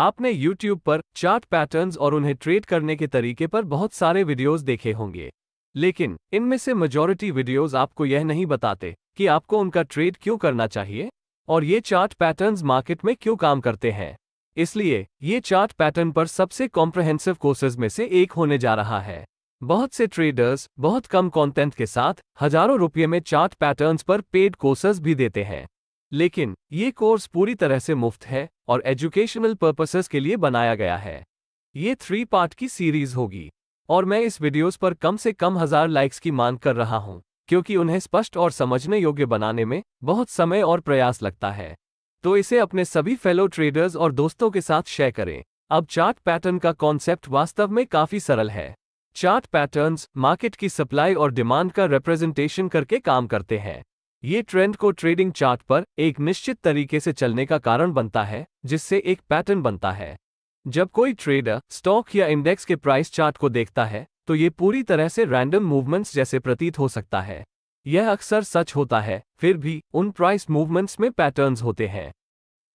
आपने YouTube पर chart patterns और उन्हें ट्रेड करने के तरीके पर बहुत सारे वीडियोस देखे होंगे लेकिन इनमें से मेजॉरिटी वीडियोस आपको यह नहीं बताते कि आपको उनका ट्रेड क्यों करना चाहिए और ये चार्ट पैटर्न्स मार्केट में क्यों काम करते हैं इसलिए ये चार्ट पैटर्न पर सबसे कॉम्प्रहेंसिव कोर्सेज में से एक होने जा रहा है बहुत से ट्रेडर्स बहुत कम कंटेंट के साथ हजारों रुपये में चार्ट पैटर्न्स पर पेड कोर्सेज भी देते हैं लेकिन ये कोर्स पूरी तरह से मुफ्त है और एजुकेशनल पर्पसेस के लिए बनाया गया है ये थ्री पार्ट की सीरीज होगी और मैं इस वीडियोस पर कम से कम हजार लाइक्स की मांग कर रहा हूँ क्योंकि उन्हें स्पष्ट और समझने योग्य बनाने में बहुत समय और प्रयास लगता है तो इसे अपने सभी फेलो ट्रेडर्स और दोस्तों के साथ शेयर करें अब चार्ट पैटर्न का कॉन्सेप्ट वास्तव में काफी सरल है चार्ट पैटर्न्स मार्केट की सप्लाई और डिमांड का रिप्रेजेंटेशन करके काम करते हैं ये ट्रेंड को ट्रेडिंग चार्ट पर एक निश्चित तरीके से चलने का कारण बनता है जिससे एक पैटर्न बनता है जब कोई ट्रेडर स्टॉक या इंडेक्स के प्राइस चार्ट को देखता है तो ये पूरी तरह से रैंडम मूवमेंट्स जैसे प्रतीत हो सकता है यह अक्सर सच होता है फिर भी उन प्राइस मूवमेंट्स में पैटर्न्स होते हैं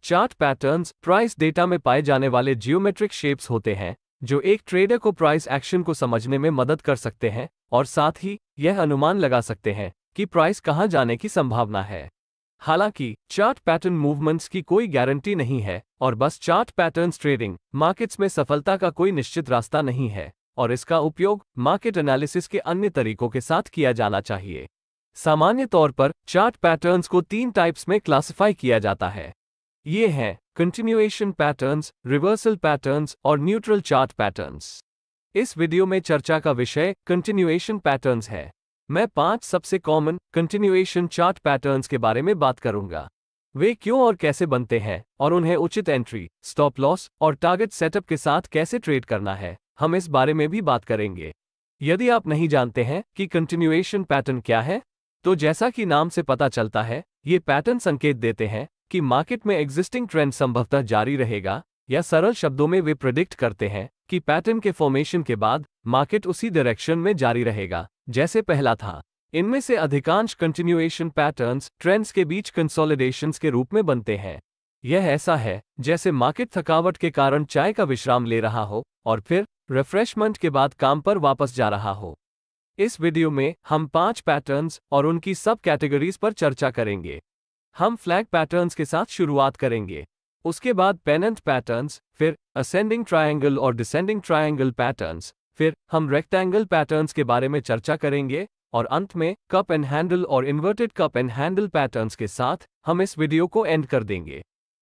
चार्ट पैटर्न्स प्राइस डेटा में पाए जाने वाले जियोमेट्रिक शेप्स होते हैं जो एक ट्रेडर को प्राइस एक्शन को समझने में मदद कर सकते हैं और साथ ही यह अनुमान लगा सकते हैं कि प्राइस कहां जाने की संभावना है हालांकि चार्ट पैटर्न मूवमेंट्स की कोई गारंटी नहीं है और बस चार्ट पैटर्न ट्रेडिंग मार्केट्स में सफलता का कोई निश्चित रास्ता नहीं है और इसका उपयोग मार्केट एनालिसिस के अन्य तरीकों के साथ किया जाना चाहिए सामान्य तौर पर चार्ट पैटर्न्स को तीन टाइप्स में क्लासिफाई किया जाता है ये हैं कंटिन्यूएशन पैटर्न्स रिवर्सल पैटर्न्स और न्यूट्रल चार्ट पैटर्न्स इस वीडियो में चर्चा का विषय कंटिन्यूएशन पैटर्न्स है मैं पांच सबसे कॉमन कंटिन्यूएशन चार्ट पैटर्न्स के बारे में बात करूंगा वे क्यों और कैसे बनते हैं और उन्हें उचित एंट्री स्टॉप लॉस और टारगेट सेटअप के साथ कैसे ट्रेड करना है हम इस बारे में भी बात करेंगे यदि आप नहीं जानते हैं कि कंटिन्यूएशन पैटर्न क्या है तो जैसा कि नाम से पता चलता है ये पैटर्न संकेत देते हैं कि मार्केट में एग्जिस्टिंग ट्रेंड संभवतः जारी रहेगा या सरल शब्दों में वे प्रिडिक्ट करते हैं कि पैटर्न के फॉर्मेशन के बाद मार्केट उसी डायरेक्शन में जारी रहेगा जैसे पहला था इनमें से अधिकांश कंटिन्यूएशन पैटर्न्स ट्रेंड्स के बीच कंसोलिडेशंस के रूप में बनते हैं यह ऐसा है जैसे मार्केट थकावट के कारण चाय का विश्राम ले रहा हो और फिर रिफ्रेशमेंट के बाद काम पर वापस जा रहा हो इस वीडियो में हम पांच पैटर्न्स और उनकी सब कैटेगरीज पर चर्चा करेंगे हम फ्लैग पैटर्न्स के साथ शुरुआत करेंगे उसके बाद पेनेंट पैटर्न्स फिर असेंडिंग ट्रायंगल और डिसेंडिंग ट्रायंगल पैटर्न्स फिर हम रेक्टेंगल पैटर्न्स के बारे में चर्चा करेंगे और अंत में कप एंड हैंडल और inverted cup and handle patterns के साथ हम इस वीडियो को एंड कर देंगे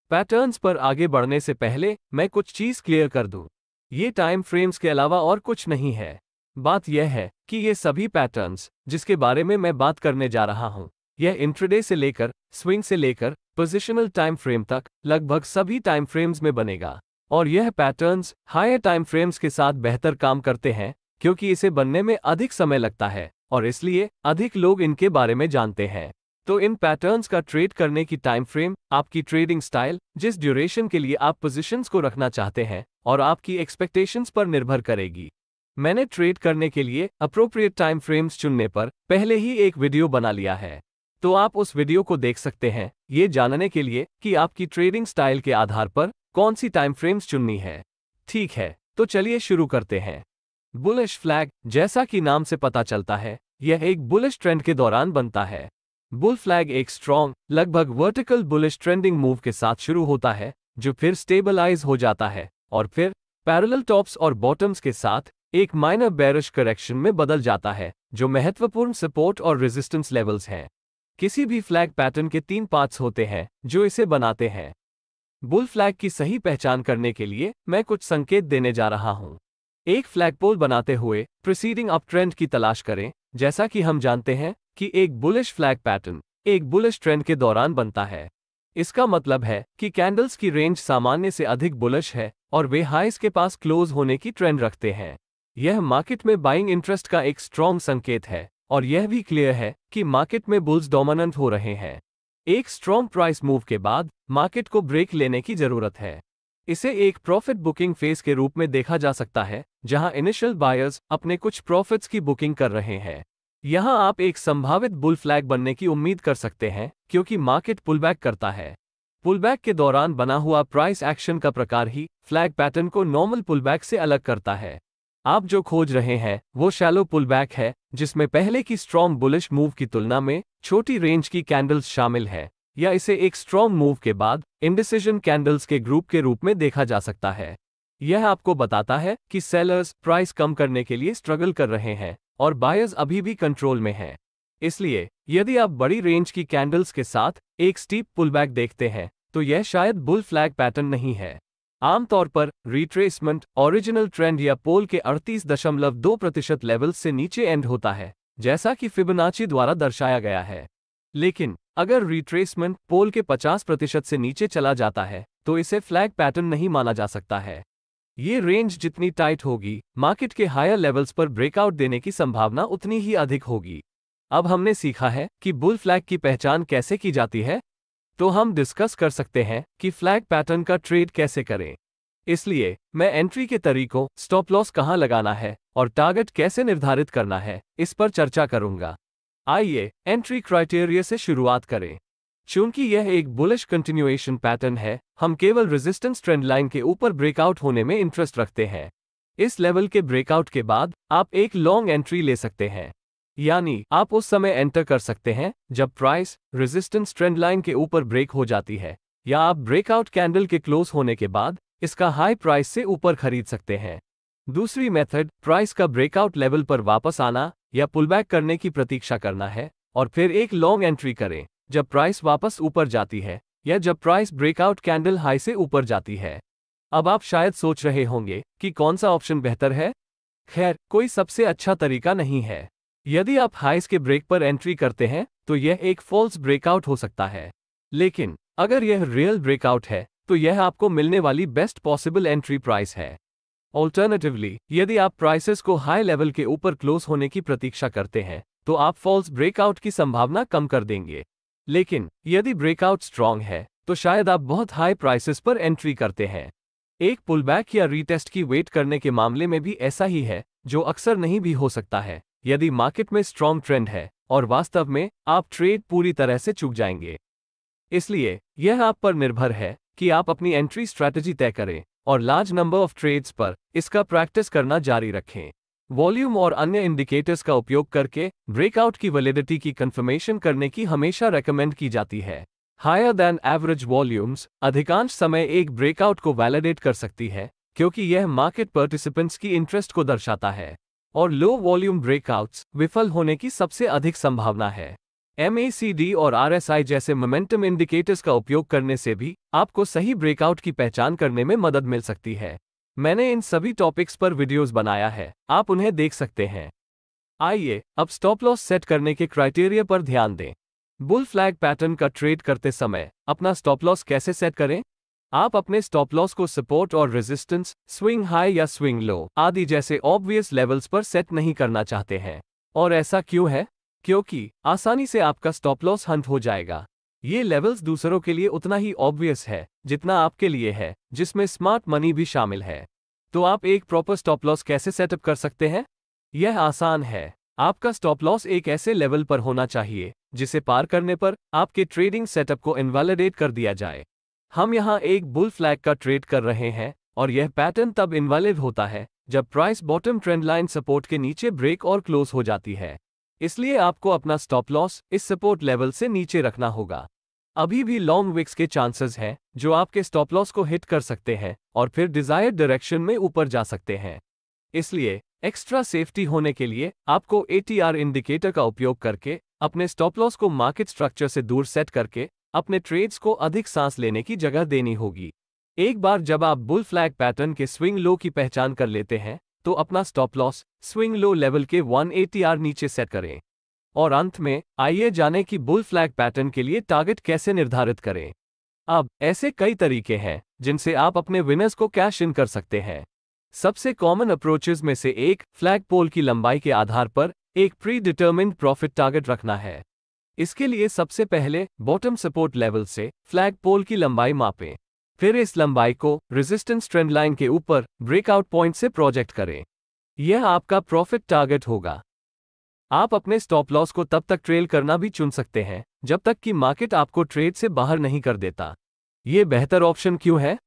पैटर्न्स पर आगे बढ़ने से पहले मैं कुछ चीज क्लियर कर दू ये टाइम फ्रेम्स के अलावा और कुछ नहीं है बात यह है कि ये सभी पैटर्न्स जिसके बारे में मैं बात करने जा रहा हूं यह इंट्रडे से लेकर स्विंग से लेकर पोजिशनल टाइम फ्रेम तक लगभग सभी टाइम फ्रेम्स में बनेगा और यह पैटर्न्स हायर टाइम फ्रेम्स के साथ बेहतर काम करते हैं क्योंकि इसे बनने में अधिक समय लगता है और इसलिए अधिक लोग इनके बारे में जानते हैं तो इन पैटर्न्स का ट्रेड करने की टाइम फ्रेम आपकी ट्रेडिंग स्टाइल जिस ड्यूरेशन के लिए आप पोजीशंस को रखना चाहते हैं और आपकी एक्सपेक्टेशंस पर निर्भर करेगी मैंने ट्रेड करने के लिए अप्रोप्रिएट टाइम फ्रेम्स चुनने पर पहले ही एक वीडियो बना लिया है तो आप उस वीडियो को देख सकते हैं ये जानने के लिए कि आपकी ट्रेडिंग स्टाइल के आधार पर कौन सी टाइम फ्रेम्स चुननी है ठीक है तो चलिए शुरू करते हैं बुलिश फ्लैग जैसा कि नाम से पता चलता है यह एक बुलिश ट्रेंड के दौरान बनता है बुल फ्लैग एक स्ट्रॉन्ग लगभग वर्टिकल बुलिश ट्रेंडिंग मूव के साथ शुरू होता है जो फिर स्टेबलाइज हो जाता है और फिर पैरेलल टॉप्स और बॉटम्स के साथ एक माइनर बैरिश करेक्शन में बदल जाता है जो महत्वपूर्ण सपोर्ट और रेजिस्टेंस लेवल्स हैं किसी भी फ्लैग पैटर्न के तीन पार्ट्स होते हैं जो इसे बनाते हैं बुल फ्लैग की सही पहचान करने के लिए मैं कुछ संकेत देने जा रहा हूं एक फ्लैग पोल बनाते हुए प्रोसीडिंग अप ट्रेंड की तलाश करें जैसा कि हम जानते हैं कि एक बुलिश फ्लैग पैटर्न एक बुलिश ट्रेंड के दौरान बनता है इसका मतलब है कि कैंडल्स की रेंज सामान्य से अधिक बुलिश है और वे हाइस के पास क्लोज होने की ट्रेंड रखते हैं यह मार्केट में बाइंग इंटरेस्ट का एक स्ट्रॉन्ग संकेत है और यह भी क्लियर है कि मार्केट में बुल्स डोमिनेंट हो रहे हैं एक स्ट्रॉन्ग प्राइस मूव के बाद मार्केट को ब्रेक लेने की जरूरत है इसे एक प्रॉफिट बुकिंग फेज के रूप में देखा जा सकता है जहां इनिशियल बायर्स अपने कुछ प्रॉफिट्स की बुकिंग कर रहे हैं यहां आप एक संभावित बुल फ्लैग बनने की उम्मीद कर सकते हैं क्योंकि मार्केट पुलबैक करता है पुलबैक के दौरान बना हुआ प्राइस एक्शन का प्रकार ही फ्लैग पैटर्न को नॉर्मल पुलबैक से अलग करता है आप जो खोज रहे हैं वो शैलो पुलबैक है जिसमें पहले की स्ट्रॉन्ग बुलिश मूव की तुलना में छोटी रेंज की कैंडल्स शामिल है या इसे एक स्ट्रांग मूव के बाद इंडिसिजन कैंडल्स के ग्रुप के रूप में देखा जा सकता है यह आपको बताता है कि सेलर्स प्राइस कम करने के लिए स्ट्रगल कर रहे हैं और बायर्स अभी भी कंट्रोल में हैं इसलिए यदि आप बड़ी रेंज की कैंडल्स के साथ एक स्टीप पुलबैक देखते हैं तो यह शायद बुल फ्लैग पैटर्न नहीं है आमतौर पर रिट्रेसमेंट ओरिजिनल ट्रेंड या पोल के 38.2 प्रतिशत लेवल से नीचे एंड होता है जैसा कि फ़िबनाची द्वारा दर्शाया गया है लेकिन अगर रिट्रेसमेंट पोल के 50 प्रतिशत से नीचे चला जाता है तो इसे फ्लैग पैटर्न नहीं माना जा सकता है ये रेंज जितनी टाइट होगी मार्केट के हायर लेवल्स पर ब्रेकआउट देने की संभावना उतनी ही अधिक होगी अब हमने सीखा है कि बुल फ्लैग की पहचान कैसे की जाती है तो हम डिस्कस कर सकते हैं कि फ्लैग पैटर्न का ट्रेड कैसे करें इसलिए मैं एंट्री के तरीकों स्टॉप लॉस कहाँ लगाना है और टारगेट कैसे निर्धारित करना है इस पर चर्चा करूंगा आइए एंट्री क्राइटेरिया से शुरुआत करें चूंकि यह एक बुलिश कंटिन्यूएशन पैटर्न है हम केवल रेजिस्टेंस ट्रेंड लाइन के ऊपर ब्रेकआउट होने में इंटरेस्ट रखते हैं इस लेवल के ब्रेकआउट के बाद आप एक लॉन्ग एंट्री ले सकते हैं यानी आप उस समय एंटर कर सकते हैं जब प्राइस रेजिस्टेंस ट्रेंड लाइन के ऊपर ब्रेक हो जाती है या आप ब्रेकआउट कैंडल के क्लोज होने के बाद इसका हाई प्राइस से ऊपर खरीद सकते हैं दूसरी मेथड प्राइस का ब्रेकआउट लेवल पर वापस आना या पुलबैक करने की प्रतीक्षा करना है और फिर एक लॉन्ग एंट्री करें जब प्राइस वापस ऊपर जाती है या जब प्राइस ब्रेकआउट कैंडल हाई से ऊपर जाती है अब आप शायद सोच रहे होंगे कि कौन सा ऑप्शन बेहतर है खैर कोई सबसे अच्छा तरीका नहीं है यदि आप हाइस के ब्रेक पर एंट्री करते हैं तो यह एक फॉल्स ब्रेकआउट हो सकता है लेकिन अगर यह रियल ब्रेकआउट है तो यह आपको मिलने वाली बेस्ट पॉसिबल एंट्री प्राइस है ऑल्टरनेटिवली यदि आप प्राइसेस को हाई लेवल के ऊपर क्लोज होने की प्रतीक्षा करते हैं तो आप फॉल्स ब्रेकआउट की संभावना कम कर देंगे लेकिन यदि ब्रेकआउट स्ट्रांग है तो शायद आप बहुत हाई प्राइसेस पर एंट्री करते हैं एक पुलबैक या रीटेस्ट की वेट करने के मामले में भी ऐसा ही है जो अक्सर नहीं भी हो सकता है यदि मार्केट में स्ट्रॉन्ग ट्रेंड है और वास्तव में आप ट्रेड पूरी तरह से चूक जाएंगे इसलिए यह आप पर निर्भर है कि आप अपनी एंट्री स्ट्रैटेजी तय करें और लार्ज नंबर ऑफ ट्रेड्स पर इसका प्रैक्टिस करना जारी रखें वॉल्यूम और अन्य इंडिकेटर्स का उपयोग करके ब्रेकआउट की वैलिडिटी की कंफर्मेशन करने की हमेशा रेकमेंड की जाती है हायर देन एवरेज वॉल्यूम्स अधिकांश समय एक ब्रेकआउट को वैलिडेट कर सकती है क्योंकि यह मार्केट पार्टिसिपेंट्स की इंटरेस्ट को दर्शाता है और लो वॉल्यूम ब्रेकआउट्स विफल होने की सबसे अधिक संभावना है एम और आर जैसे मोमेंटम इंडिकेटर्स का उपयोग करने से भी आपको सही ब्रेकआउट की पहचान करने में मदद मिल सकती है मैंने इन सभी टॉपिक्स पर वीडियोस बनाया है आप उन्हें देख सकते हैं आइए अब स्टॉप लॉस सेट करने के क्राइटेरिया पर ध्यान दें बुल फ्लैग पैटर्न का ट्रेड करते समय अपना स्टॉप लॉस कैसे सेट करें आप अपने स्टॉप लॉस को सपोर्ट और रेजिस्टेंस स्विंग हाई या स्विंग लो आदि जैसे ऑब्वियस लेवल्स पर सेट नहीं करना चाहते हैं और ऐसा क्यों है क्योंकि आसानी से आपका स्टॉप लॉस हंट हो जाएगा ये लेवल्स दूसरों के लिए उतना ही ऑब्वियस है जितना आपके लिए है जिसमें स्मार्ट मनी भी शामिल है तो आप एक प्रॉपर स्टॉप लॉस कैसे सेटअप कर सकते हैं यह आसान है आपका स्टॉप लॉस एक ऐसे लेवल पर होना चाहिए जिसे पार करने पर आपके ट्रेडिंग सेटअप को इन्वैलिडेट कर दिया जाए हम यहाँ एक बुल फ्लैग का ट्रेड कर रहे हैं और यह पैटर्न तब इनवैलिड होता है जब price bottom trend line support के नीचे ब्रेक और क्लोज हो जाती है इसलिए आपको अपना स्टॉप लॉस इस सपोर्ट लेवल से नीचे रखना होगा अभी भी लॉन्ग विक्स के चांसेस हैं जो आपके स्टॉप लॉस को हिट कर सकते हैं और फिर डिजायर्ड डायरेक्शन में ऊपर जा सकते हैं इसलिए एक्स्ट्रा सेफ्टी होने के लिए आपको एटीआर इंडिकेटर का उपयोग करके अपने स्टॉप लॉस को मार्केट स्ट्रक्चर से दूर सेट करके अपने ट्रेड्स को अधिक सांस लेने की जगह देनी होगी एक बार जब आप बुल फ्लैग पैटर्न के स्विंग लो की पहचान कर लेते हैं तो अपना stop loss swing low level के 180 आर नीचे सेट करें और अंत में आइए जाने कि बुल फ्लैग पैटर्न के लिए टारगेट कैसे निर्धारित करें अब ऐसे कई तरीके हैं जिनसे आप अपने विनर्स को कैश इन कर सकते हैं सबसे कॉमन अप्रोचेज में से एक फ्लैग पोल की लंबाई के आधार पर एक प्री डिटर्मिंड प्रॉफिट टारगेट रखना है इसके लिए सबसे पहले बॉटम सपोर्ट लेवल से फ्लैग पोल की लंबाई मापें फिर इस लंबाई को रेजिस्टेंस ट्रेंड लाइन के ऊपर ब्रेकआउट पॉइंट से प्रोजेक्ट करें यह आपका प्रॉफिट टारगेट होगा आप अपने स्टॉप लॉस को तब तक ट्रेल करना भी चुन सकते हैं जब तक कि मार्केट आपको ट्रेड से बाहर नहीं कर देता ये बेहतर ऑप्शन क्यों है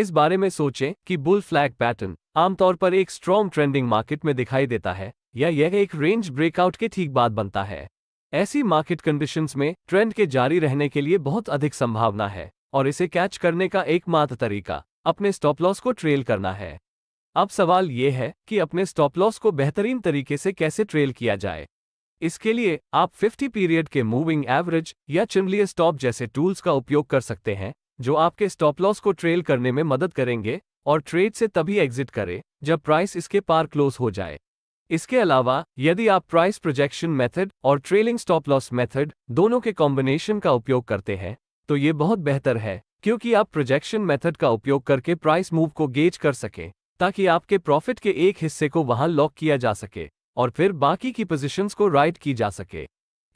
इस बारे में सोचें कि बुल फ्लैग पैटर्न आमतौर पर एक स्ट्रॉन्ग ट्रेंडिंग मार्केट में दिखाई देता है या यह एक रेंज ब्रेकआउट के ठीक बाद बनता है ऐसी मार्केट कंडीशंस में ट्रेंड के जारी रहने के लिए बहुत अधिक संभावना है और इसे कैच करने का एकमात्र तरीका अपने स्टॉप लॉस को ट्रेल करना है अब सवाल ये है कि अपने स्टॉप लॉस को बेहतरीन तरीके से कैसे ट्रेल किया जाए इसके लिए आप 50 पीरियड के मूविंग एवरेज या चिमलिय स्टॉप जैसे टूल्स का उपयोग कर सकते हैं जो आपके स्टॉप लॉस को ट्रेल करने में मदद करेंगे और ट्रेड से तभी एग्जिट करें जब प्राइस इसके पार क्लोज हो जाए इसके अलावा यदि आप प्राइस प्रोजेक्शन मेथड और ट्रेलिंग स्टॉप लॉस मेथड दोनों के कॉम्बिनेशन का उपयोग करते हैं तो ये बहुत बेहतर है क्योंकि आप प्रोजेक्शन मेथड का उपयोग करके प्राइस मूव को गेज कर सकें ताकि आपके प्रॉफिट के एक हिस्से को वहां लॉक किया जा सके और फिर बाकी की पोजीशंस को राइट की जा सके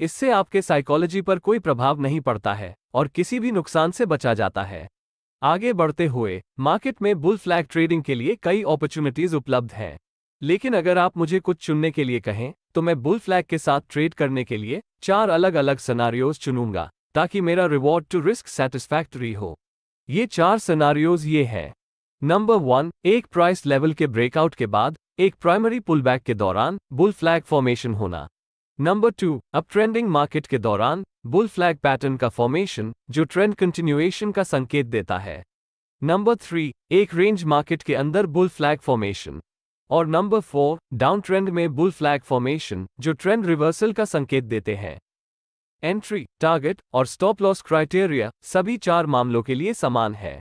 इससे आपके साइकोलॉजी पर कोई प्रभाव नहीं पड़ता है और किसी भी नुकसान से बचा जाता है आगे बढ़ते हुए मार्केट में बुल फ्लैग ट्रेडिंग के लिए कई अपॉर्चुनिटीज उपलब्ध हैं लेकिन अगर आप मुझे कुछ चुनने के लिए कहें तो मैं बुल फ्लैग के साथ ट्रेड करने के लिए चार अलग अलग सनारियोज चुनूंगा ताकि मेरा रिवॉर्ड टू रिस्क सेटिस्फैक्ट्री हो ये चार सनारियोज ये हैं नंबर वन एक प्राइस लेवल के ब्रेकआउट के बाद एक प्राइमरी पुलबैक के दौरान बुल फ्लैग फॉर्मेशन होना नंबर टू अब ट्रेंडिंग मार्केट के दौरान बुल फ्लैग पैटर्न का फॉर्मेशन जो ट्रेंड कंटिन्यूएशन का संकेत देता है नंबर थ्री एक रेंज मार्केट के अंदर बुल फ्लैग फॉर्मेशन और नंबर फोर डाउन ट्रेंड में बुल फ्लैग फॉर्मेशन जो ट्रेंड रिवर्सल का संकेत देते हैं एंट्री टारगेट और स्टॉप लॉस क्राइटेरिया सभी चार मामलों के लिए समान है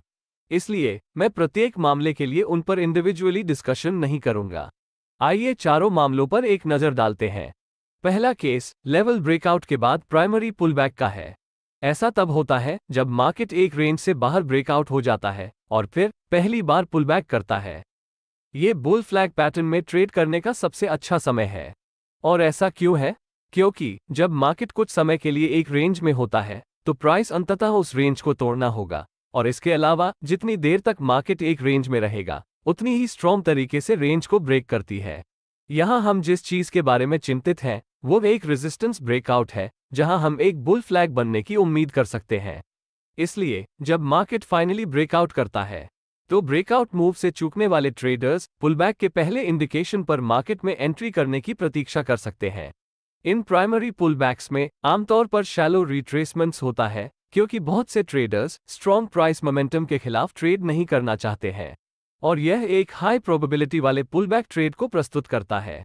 इसलिए मैं प्रत्येक मामले के लिए उन पर इंडिविजुअली डिस्कशन नहीं करूंगा आइए चारों मामलों पर एक नजर डालते हैं पहला केस लेवल ब्रेकआउट के बाद प्राइमरी पुलबैक का है ऐसा तब होता है जब मार्केट एक रेंज से बाहर ब्रेकआउट हो जाता है और फिर पहली बार पुलबैक करता है ये बुल फ्लैग पैटर्न में ट्रेड करने का सबसे अच्छा समय है और ऐसा क्यों है क्योंकि जब मार्केट कुछ समय के लिए एक रेंज में होता है तो प्राइस अंततः उस रेंज को तोड़ना होगा और इसके अलावा जितनी देर तक मार्केट एक रेंज में रहेगा उतनी ही स्ट्रॉन्ग तरीके से रेंज को ब्रेक करती है यहाँ हम जिस चीज के बारे में चिंतित हैं वो एक रेजिस्टेंस ब्रेकआउट है जहां हम एक बुल फ्लैग बनने की उम्मीद कर सकते हैं इसलिए जब मार्केट फाइनली ब्रेकआउट करता है तो ब्रेकआउट मूव से चूकने वाले ट्रेडर्स पुलबैक के पहले इंडिकेशन पर मार्केट में एंट्री करने की प्रतीक्षा कर सकते हैं इन प्राइमरी पुलबैक्स में आमतौर पर शैलो रिट्रेसमेंट्स होता है क्योंकि बहुत से ट्रेडर्स स्ट्रॉन्ग प्राइस मोमेंटम के खिलाफ ट्रेड नहीं करना चाहते हैं और यह एक हाई प्रोबेबिलिटी वाले पुलबैक ट्रेड को प्रस्तुत करता है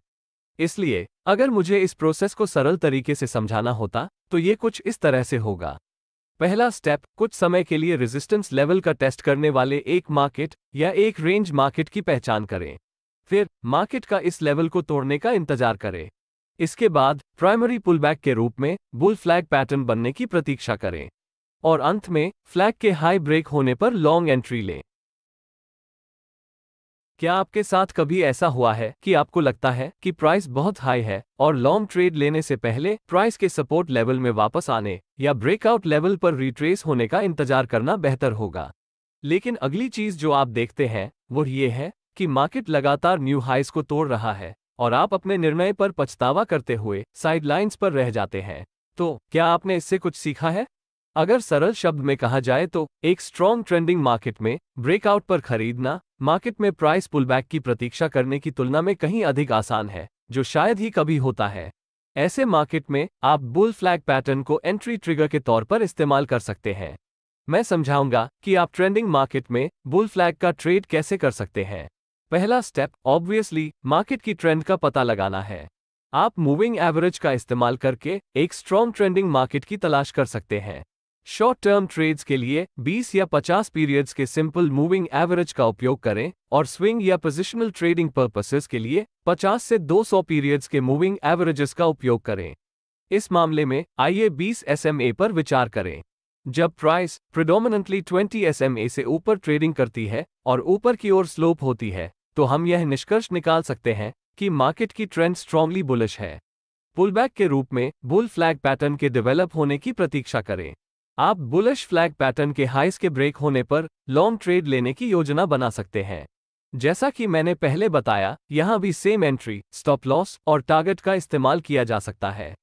इसलिए अगर मुझे इस प्रोसेस को सरल तरीके से समझाना होता तो ये कुछ इस तरह से होगा पहला स्टेप कुछ समय के लिए रेजिस्टेंस लेवल का टेस्ट करने वाले एक मार्केट या एक रेंज मार्केट की पहचान करें फिर मार्केट का इस लेवल को तोड़ने का इंतजार करें इसके बाद प्राइमरी पुलबैक के रूप में बुल फ्लैग पैटर्न बनने की प्रतीक्षा करें और अंत में फ्लैग के हाई ब्रेक होने पर लॉन्ग एंट्री लें क्या आपके साथ कभी ऐसा हुआ है कि आपको लगता है कि प्राइस बहुत हाई है और लॉन्ग ट्रेड लेने से पहले प्राइस के सपोर्ट लेवल में वापस आने या ब्रेकआउट लेवल पर रिट्रेस होने का इंतजार करना बेहतर होगा लेकिन अगली चीज जो आप देखते हैं वो ये है कि मार्केट लगातार न्यू हाइस को तोड़ रहा है और आप अपने निर्णय पर पछतावा करते हुए साइडलाइंस पर रह जाते हैं तो क्या आपने इससे कुछ सीखा है अगर सरल शब्द में कहा जाए तो एक स्ट्रॉन्ग ट्रेंडिंग मार्केट में ब्रेकआउट पर खरीदना मार्केट में प्राइस पुलबैक की प्रतीक्षा करने की तुलना में कहीं अधिक आसान है जो शायद ही कभी होता है ऐसे मार्केट में आप बुल फ्लैग पैटर्न को एंट्री ट्रिगर के तौर पर इस्तेमाल कर सकते हैं मैं समझाऊंगा कि आप ट्रेंडिंग मार्केट में बुल फ्लैग का ट्रेड कैसे कर सकते हैं पहला स्टेप ऑब्वियसली मार्केट की ट्रेंड का पता लगाना है आप मूविंग एवरेज का इस्तेमाल करके एक स्ट्रॉन्ग ट्रेंडिंग मार्केट की तलाश कर सकते हैं शॉर्ट टर्म ट्रेड्स के लिए 20 या 50 पीरियड्स के सिंपल मूविंग एवरेज का उपयोग करें और स्विंग या पोजिशनल ट्रेडिंग पर्पसेस के लिए 50 से 200 पीरियड्स के मूविंग एवरेजेस का उपयोग करें इस मामले में आइए 20 एसएमए पर विचार करें जब प्राइस प्रिडोमिनेंटली 20 एसएमए से ऊपर ट्रेडिंग करती है और ऊपर की ओर स्लोप होती है तो हम यह निष्कर्ष निकाल सकते हैं कि मार्केट की ट्रेंड स्ट्रांगली बुलिश है पुलबैक के रूप में बुल फ्लैग पैटर्न के डेवलप होने की प्रतीक्षा करें आप बुलिश फ्लैग पैटर्न के हाइस के ब्रेक होने पर लॉन्ग ट्रेड लेने की योजना बना सकते हैं जैसा कि मैंने पहले बताया यहां भी सेम एंट्री स्टॉप लॉस और टारगेट का इस्तेमाल किया जा सकता है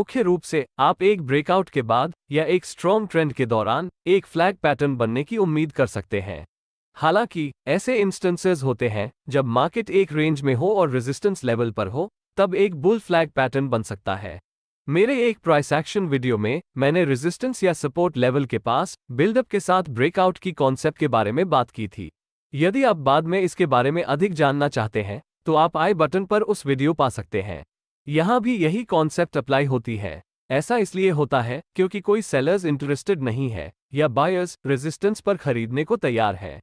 मुख्य रूप से आप एक ब्रेकआउट के बाद या एक स्ट्रॉन्ग ट्रेंड के दौरान एक फ्लैग पैटर्न बनने की उम्मीद कर सकते हैं हालांकि ऐसे इंस्टेंसेस होते हैं जब मार्केट एक रेंज में हो और रेजिस्टेंस लेवल पर हो तब एक बुल फ्लैग पैटर्न बन सकता है मेरे एक प्राइस एक्शन वीडियो में मैंने रेजिस्टेंस या सपोर्ट लेवल के पास बिल्डअप के साथ ब्रेकआउट की कॉन्सेप्ट के बारे में बात की थी यदि आप बाद में इसके बारे में अधिक जानना चाहते हैं तो आप आई बटन पर उस वीडियो पा सकते हैं यहाँ भी यही कॉन्सेप्ट अप्लाई होती है ऐसा इसलिए होता है क्योंकि कोई सेलर्स इंटरेस्टेड नहीं है या बायर्स रेजिस्टेंस पर खरीदने को तैयार है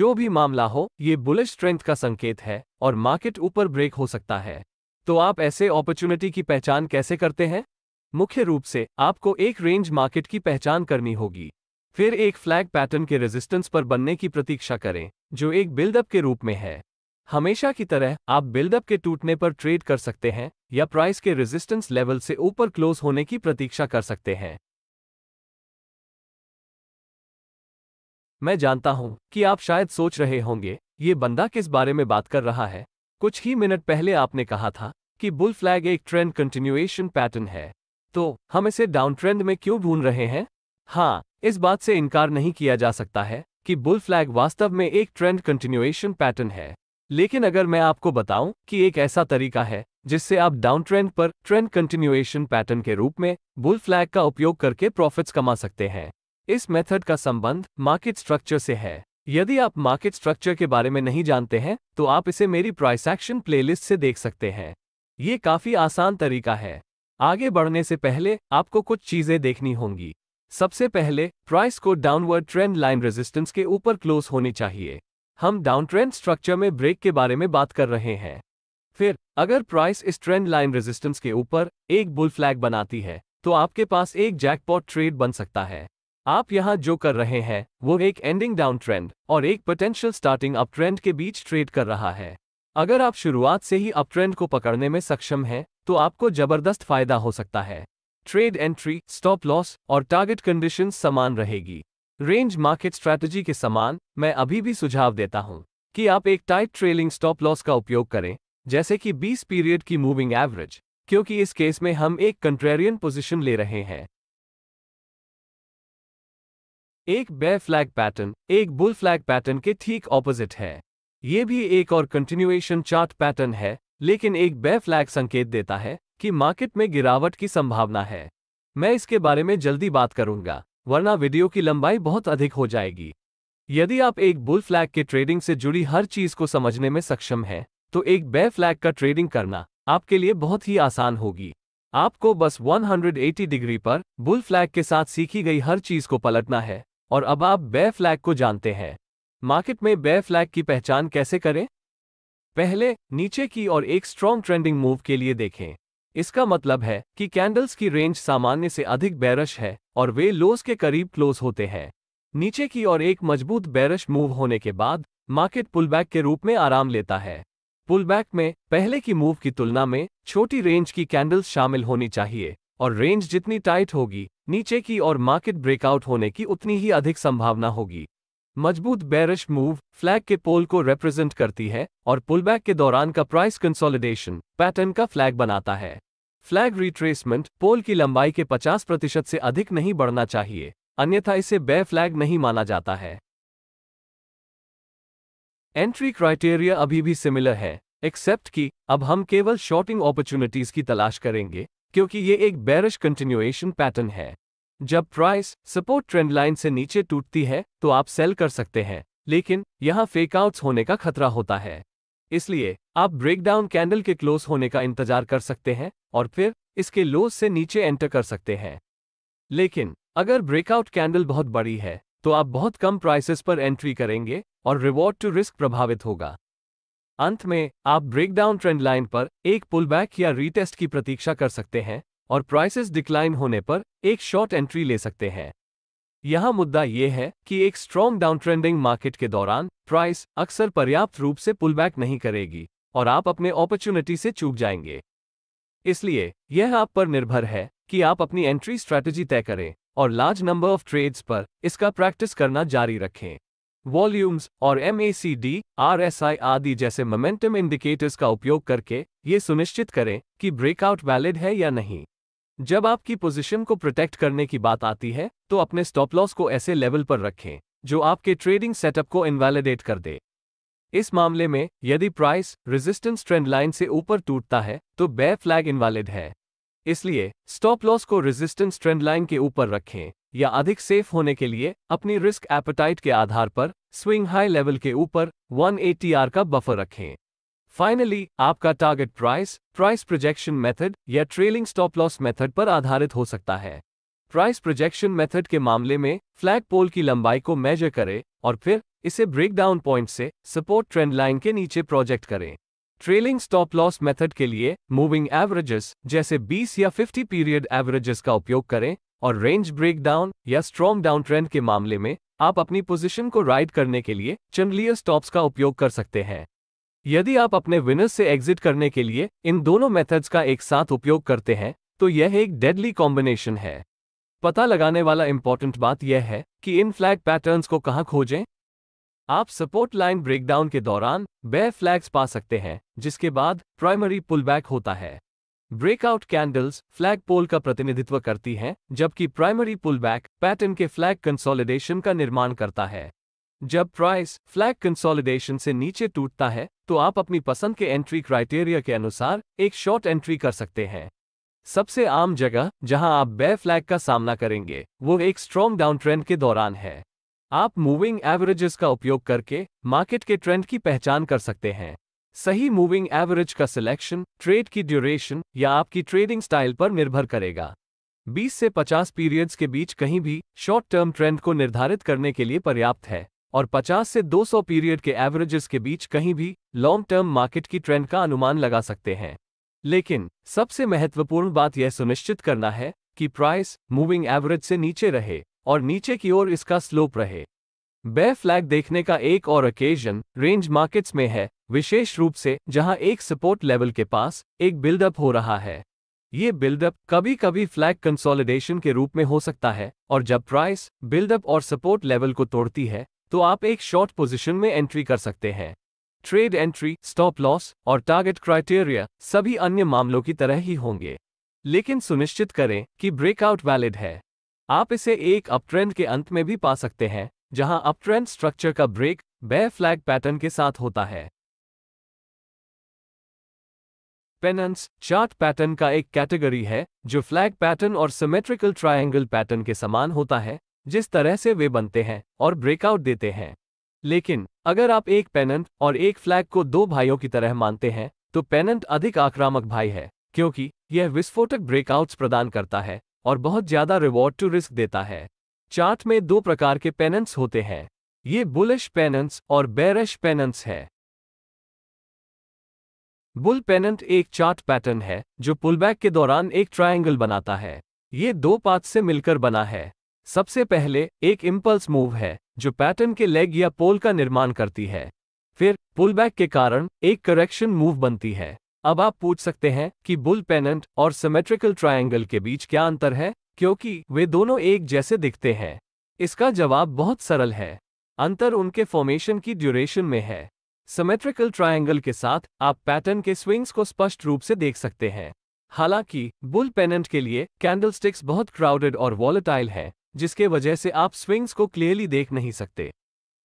जो भी मामला हो ये बुलिश स्ट्रेंथ का संकेत है और मार्केट ऊपर ब्रेक हो सकता है तो आप ऐसे अपॉर्चुनिटी की पहचान कैसे करते हैं मुख्य रूप से आपको एक रेंज मार्केट की पहचान करनी होगी फिर एक फ्लैग पैटर्न के रेजिस्टेंस पर बनने की प्रतीक्षा करें जो एक बिल्डअप के रूप में है हमेशा की तरह आप बिल्डअप के टूटने पर ट्रेड कर सकते हैं या प्राइस के रेजिस्टेंस लेवल से ऊपर क्लोज होने की प्रतीक्षा कर सकते हैं मैं जानता हूं कि आप शायद सोच रहे होंगे ये बंदा किस बारे में बात कर रहा है कुछ ही मिनट पहले आपने कहा था कि बुल फ्लैग एक ट्रेंड कंटिन्यूएशन पैटर्न है तो हम इसे डाउन ट्रेंड में क्यों ढूंढ रहे हैं हाँ इस बात से इनकार नहीं किया जा सकता है कि बुल फ्लैग वास्तव में एक ट्रेंड कंटिन्यूएशन पैटर्न है लेकिन अगर मैं आपको बताऊं कि एक ऐसा तरीका है जिससे आप डाउन ट्रेंड पर ट्रेंड कंटिन्यूएशन पैटर्न के रूप में बुल फ्लैग का उपयोग करके प्रॉफिट्स कमा सकते हैं इस मेथड का संबंध मार्केट स्ट्रक्चर से है यदि आप मार्केट स्ट्रक्चर के बारे में नहीं जानते हैं तो आप इसे मेरी प्राइस एक्शन प्लेलिस्ट से देख सकते हैं ये काफी आसान तरीका है आगे बढ़ने से पहले आपको कुछ चीजें देखनी होंगी सबसे पहले प्राइस को डाउनवर्ड ट्रेंड लाइन रेजिस्टेंस के ऊपर क्लोज होनी चाहिए हम डाउन ट्रेंड स्ट्रक्चर में ब्रेक के बारे में बात कर रहे हैं फिर अगर प्राइस इस ट्रेंड लाइन रेजिस्टेंस के ऊपर एक बुल फ्लैग बनाती है तो आपके पास एक जैकपॉट ट्रेड बन सकता है आप यहाँ जो कर रहे हैं वो एक एंडिंग डाउन ट्रेंड और एक पोटेंशियल स्टार्टिंग अप ट्रेंड के बीच ट्रेड कर रहा है अगर आप शुरुआत से ही अपट्रेंड को पकड़ने में सक्षम हैं तो आपको जबरदस्त फायदा हो सकता है ट्रेड एंट्री स्टॉप लॉस और टारगेट कंडीशन समान रहेगी रेंज मार्केट स्ट्रैटेजी के समान मैं अभी भी सुझाव देता हूं कि आप एक टाइट ट्रेलिंग स्टॉप लॉस का उपयोग करें जैसे कि 20 पीरियड की मूविंग एवरेज क्योंकि इस केस में हम एक कंट्रेरियन पोजीशन ले रहे हैं एक बे फ्लैग पैटर्न एक बुल फ्लैग पैटर्न के ठीक ऑपोजिट है ये भी एक और कंटिन्यूएशन चार्ट पैटर्न है लेकिन एक बे फ्लैग संकेत देता है कि मार्केट में गिरावट की संभावना है मैं इसके बारे में जल्दी बात करूंगा वरना वीडियो की लंबाई बहुत अधिक हो जाएगी यदि आप एक बुल फ्लैग के ट्रेडिंग से जुड़ी हर चीज को समझने में सक्षम हैं तो एक बे फ्लैग का ट्रेडिंग करना आपके लिए बहुत ही आसान होगी आपको बस 180 डिग्री पर बुल फ्लैग के साथ सीखी गई हर चीज को पलटना है और अब आप बे फ्लैग को जानते हैं मार्केट में बे फ्लैग की पहचान कैसे करें पहले नीचे की और एक स्ट्रॉन्ग ट्रेंडिंग मूव के लिए देखें इसका मतलब है कि कैंडल्स की रेंज सामान्य से अधिक बैरश है और वे लोस के करीब क्लोज होते हैं नीचे की और एक मजबूत बैरश मूव होने के बाद मार्केट पुलबैक के रूप में आराम लेता है पुलबैक में पहले की मूव की तुलना में छोटी रेंज की कैंडल्स शामिल होनी चाहिए और रेंज जितनी टाइट होगी नीचे की और मार्केट ब्रेकआउट होने की उतनी ही अधिक संभावना होगी मजबूत बैरिश मूव फ्लैग के पोल को रिप्रेजेंट करती है और पुलबैक के दौरान का प्राइस कंसोलिडेशन पैटर्न का फ्लैग बनाता है फ्लैग रिट्रेसमेंट पोल की लंबाई के 50 प्रतिशत से अधिक नहीं बढ़ना चाहिए अन्यथा इसे बे फ्लैग नहीं माना जाता है एंट्री क्राइटेरिया अभी भी सिमिलर है एक्सेप्ट कि अब हम केवल शॉटिंग अपॉर्चुनिटीज की तलाश करेंगे क्योंकि ये एक बैरिश कंटिन्यूएशन पैटर्न है जब प्राइस सपोर्ट ट्रेंड लाइन से नीचे टूटती है तो आप सेल कर सकते हैं लेकिन यहाँ फेकआउट्स होने का खतरा होता है इसलिए आप ब्रेकडाउन कैंडल के क्लोज होने का इंतजार कर सकते हैं और फिर इसके लोज से नीचे एंटर कर सकते हैं लेकिन अगर ब्रेकआउट कैंडल बहुत बड़ी है तो आप बहुत कम प्राइसेस पर एंट्री करेंगे और रिवॉर्ड टू रिस्क प्रभावित होगा अंत में आप ब्रेकडाउन ट्रेंड लाइन पर एक पुलबैक या रीटेस्ट की प्रतीक्षा कर सकते हैं और प्राइसेस डिक्लाइन होने पर एक शॉर्ट एंट्री ले सकते हैं यहां मुद्दा यह है कि एक स्ट्रॉन्ग डाउन ट्रेंडिंग मार्केट के दौरान प्राइस अक्सर पर्याप्त रूप से पुलबैक नहीं करेगी और आप अपने अपॉर्चुनिटी से चूक जाएंगे इसलिए यह आप पर निर्भर है कि आप अपनी एंट्री स्ट्रैटेजी तय करें और लार्ज नंबर ऑफ ट्रेड्स पर इसका प्रैक्टिस करना जारी रखें वॉल्यूम्स और M A C D R S I आदि जैसे मोमेंटम इंडिकेटर्स का उपयोग करके ये सुनिश्चित करें कि ब्रेकआउट वैलिड है या नहीं जब आपकी पोजीशन को प्रोटेक्ट करने की बात आती है तो अपने स्टॉप लॉस को ऐसे लेवल पर रखें जो आपके ट्रेडिंग सेटअप को इनवैलिडेट कर दे इस मामले में यदि प्राइस रेजिस्टेंस ट्रेंड लाइन से ऊपर टूटता है तो बे फ्लैग इनवैलिड है इसलिए स्टॉप लॉस को रेजिस्टेंस ट्रेंड लाइन के ऊपर रखें या अधिक सेफ होने के लिए अपनी रिस्क एपेटाइट के आधार पर स्विंग हाई लेवल के ऊपर 180 आर का बफर रखें फाइनली आपका target price price projection method या ट्रेलिंग स्टॉप लॉस मेथड पर आधारित हो सकता है प्राइस प्रोजेक्शन मेथड के मामले में फ्लैग पोल की लंबाई को मेजर करें और फिर इसे ब्रेकडाउन पॉइंट से सपोर्ट ट्रेंड लाइन के नीचे प्रोजेक्ट करें ट्रेलिंग स्टॉप लॉस मेथड के लिए मूविंग एवरेजेस जैसे 20 या 50 पीरियड एवरेजेस का उपयोग करें और रेंज ब्रेकडाउन या स्ट्रॉन्ग डाउन ट्रेंड के मामले में आप अपनी पोजीशन को राइड करने के लिए चंडलियर स्टॉप्स का उपयोग कर सकते हैं यदि आप अपने विनर्स से एग्जिट करने के लिए इन दोनों मेथड्स का एक साथ उपयोग करते हैं तो यह एक डेडली कॉम्बिनेशन है पता लगाने वाला इंपॉर्टेंट बात यह है कि इन फ्लैग पैटर्न्स को कहाँ खोजें आप सपोर्ट लाइन ब्रेकडाउन के दौरान बे फ्लैग्स पा सकते हैं जिसके बाद प्राइमरी पुलबैक होता है ब्रेकआउट कैंडल्स फ्लैग पोल का प्रतिनिधित्व करती हैं जबकि प्राइमरी पुलबैक पैटर्न के फ्लैग कंसोलिडेशन का निर्माण करता है जब प्राइस फ्लैग कंसोलिडेशन से नीचे टूटता है तो आप अपनी पसंद के एंट्री क्राइटेरिया के अनुसार एक शॉर्ट एंट्री कर सकते हैं सबसे आम जगह जहां आप बे फ्लैग का सामना करेंगे वो एक स्ट्रॉन्ग डाउन ट्रेंड के दौरान है आप मूविंग एवरेजेस का उपयोग करके मार्केट के ट्रेंड की पहचान कर सकते हैं सही मूविंग एवरेज का सिलेक्शन ट्रेड की ड्यूरेशन या आपकी ट्रेडिंग स्टाइल पर निर्भर करेगा 20 से 50 पीरियड्स के बीच कहीं भी शॉर्ट टर्म ट्रेंड को निर्धारित करने के लिए पर्याप्त है और 50 से 200 पीरियड के एवरेजेस के बीच कहीं भी लॉन्ग टर्म मार्केट की ट्रेंड का अनुमान लगा सकते हैं लेकिन सबसे महत्वपूर्ण बात यह सुनिश्चित करना है कि प्राइस मूविंग एवरेज से नीचे रहे और नीचे की ओर इसका स्लोप रहे बे फ्लैग देखने का एक और ओकेजन रेंज मार्केट्स में है विशेष रूप से जहां एक सपोर्ट लेवल के पास एक बिल्डअप हो रहा है ये बिल्डअप कभी कभी फ्लैग कंसोलिडेशन के रूप में हो सकता है और जब प्राइस बिल्डअप और सपोर्ट लेवल को तोड़ती है तो आप एक शॉर्ट पोजीशन में एंट्री कर सकते हैं ट्रेड एंट्री स्टॉप लॉस और टारगेट क्राइटेरिया सभी अन्य मामलों की तरह ही होंगे लेकिन सुनिश्चित करें कि ब्रेकआउट वैलिड है आप इसे एक अपट्रेंड के अंत में भी पा सकते हैं जहां अपट्रेंड स्ट्रक्चर का ब्रेक बै फ्लैग पैटर्न के साथ होता है पेनन्स चार्ट पैटर्न का एक कैटेगरी है जो फ्लैग पैटर्न और सिमेट्रिकल ट्रायंगल पैटर्न के समान होता है जिस तरह से वे बनते हैं और ब्रेकआउट देते हैं लेकिन अगर आप एक पेनेंट और एक फ्लैग को दो भाइयों की तरह मानते हैं तो पेनेंट अधिक आक्रामक भाई है क्योंकि यह विस्फोटक ब्रेकआउट्स प्रदान करता है और बहुत ज्यादा रिवॉर्ड टू रिस्क देता है चार्ट में दो प्रकार के पेनेंट्स होते हैं ये बुलिश पेनेंट्स और बेरिश पेनेंट्स है बुल पेनेंट एक चार्ट पैटर्न है जो पुलबैक के दौरान एक ट्रायंगल बनाता है ये दो पाथ से मिलकर बना है सबसे पहले एक इम्पल्स मूव है जो पैटर्न के लेग या पोल का निर्माण करती है फिर पुलबैक के कारण एक करेक्शन मूव बनती है अब आप पूछ सकते हैं कि बुल पेनेंट और सिमेट्रिकल ट्रायंगल के बीच क्या अंतर है क्योंकि वे दोनों एक जैसे दिखते हैं इसका जवाब बहुत सरल है अंतर उनके फॉर्मेशन की ड्यूरेशन में है सिमेट्रिकल ट्रायंगल के साथ आप पैटर्न के स्विंग्स को स्पष्ट रूप से देख सकते हैं हालांकि बुल पेनेंट के लिए कैंडलस्टिक्स बहुत क्राउडेड और वॉलेटाइल हैं जिसके वजह से आप स्विंग्स को क्लियरली देख नहीं सकते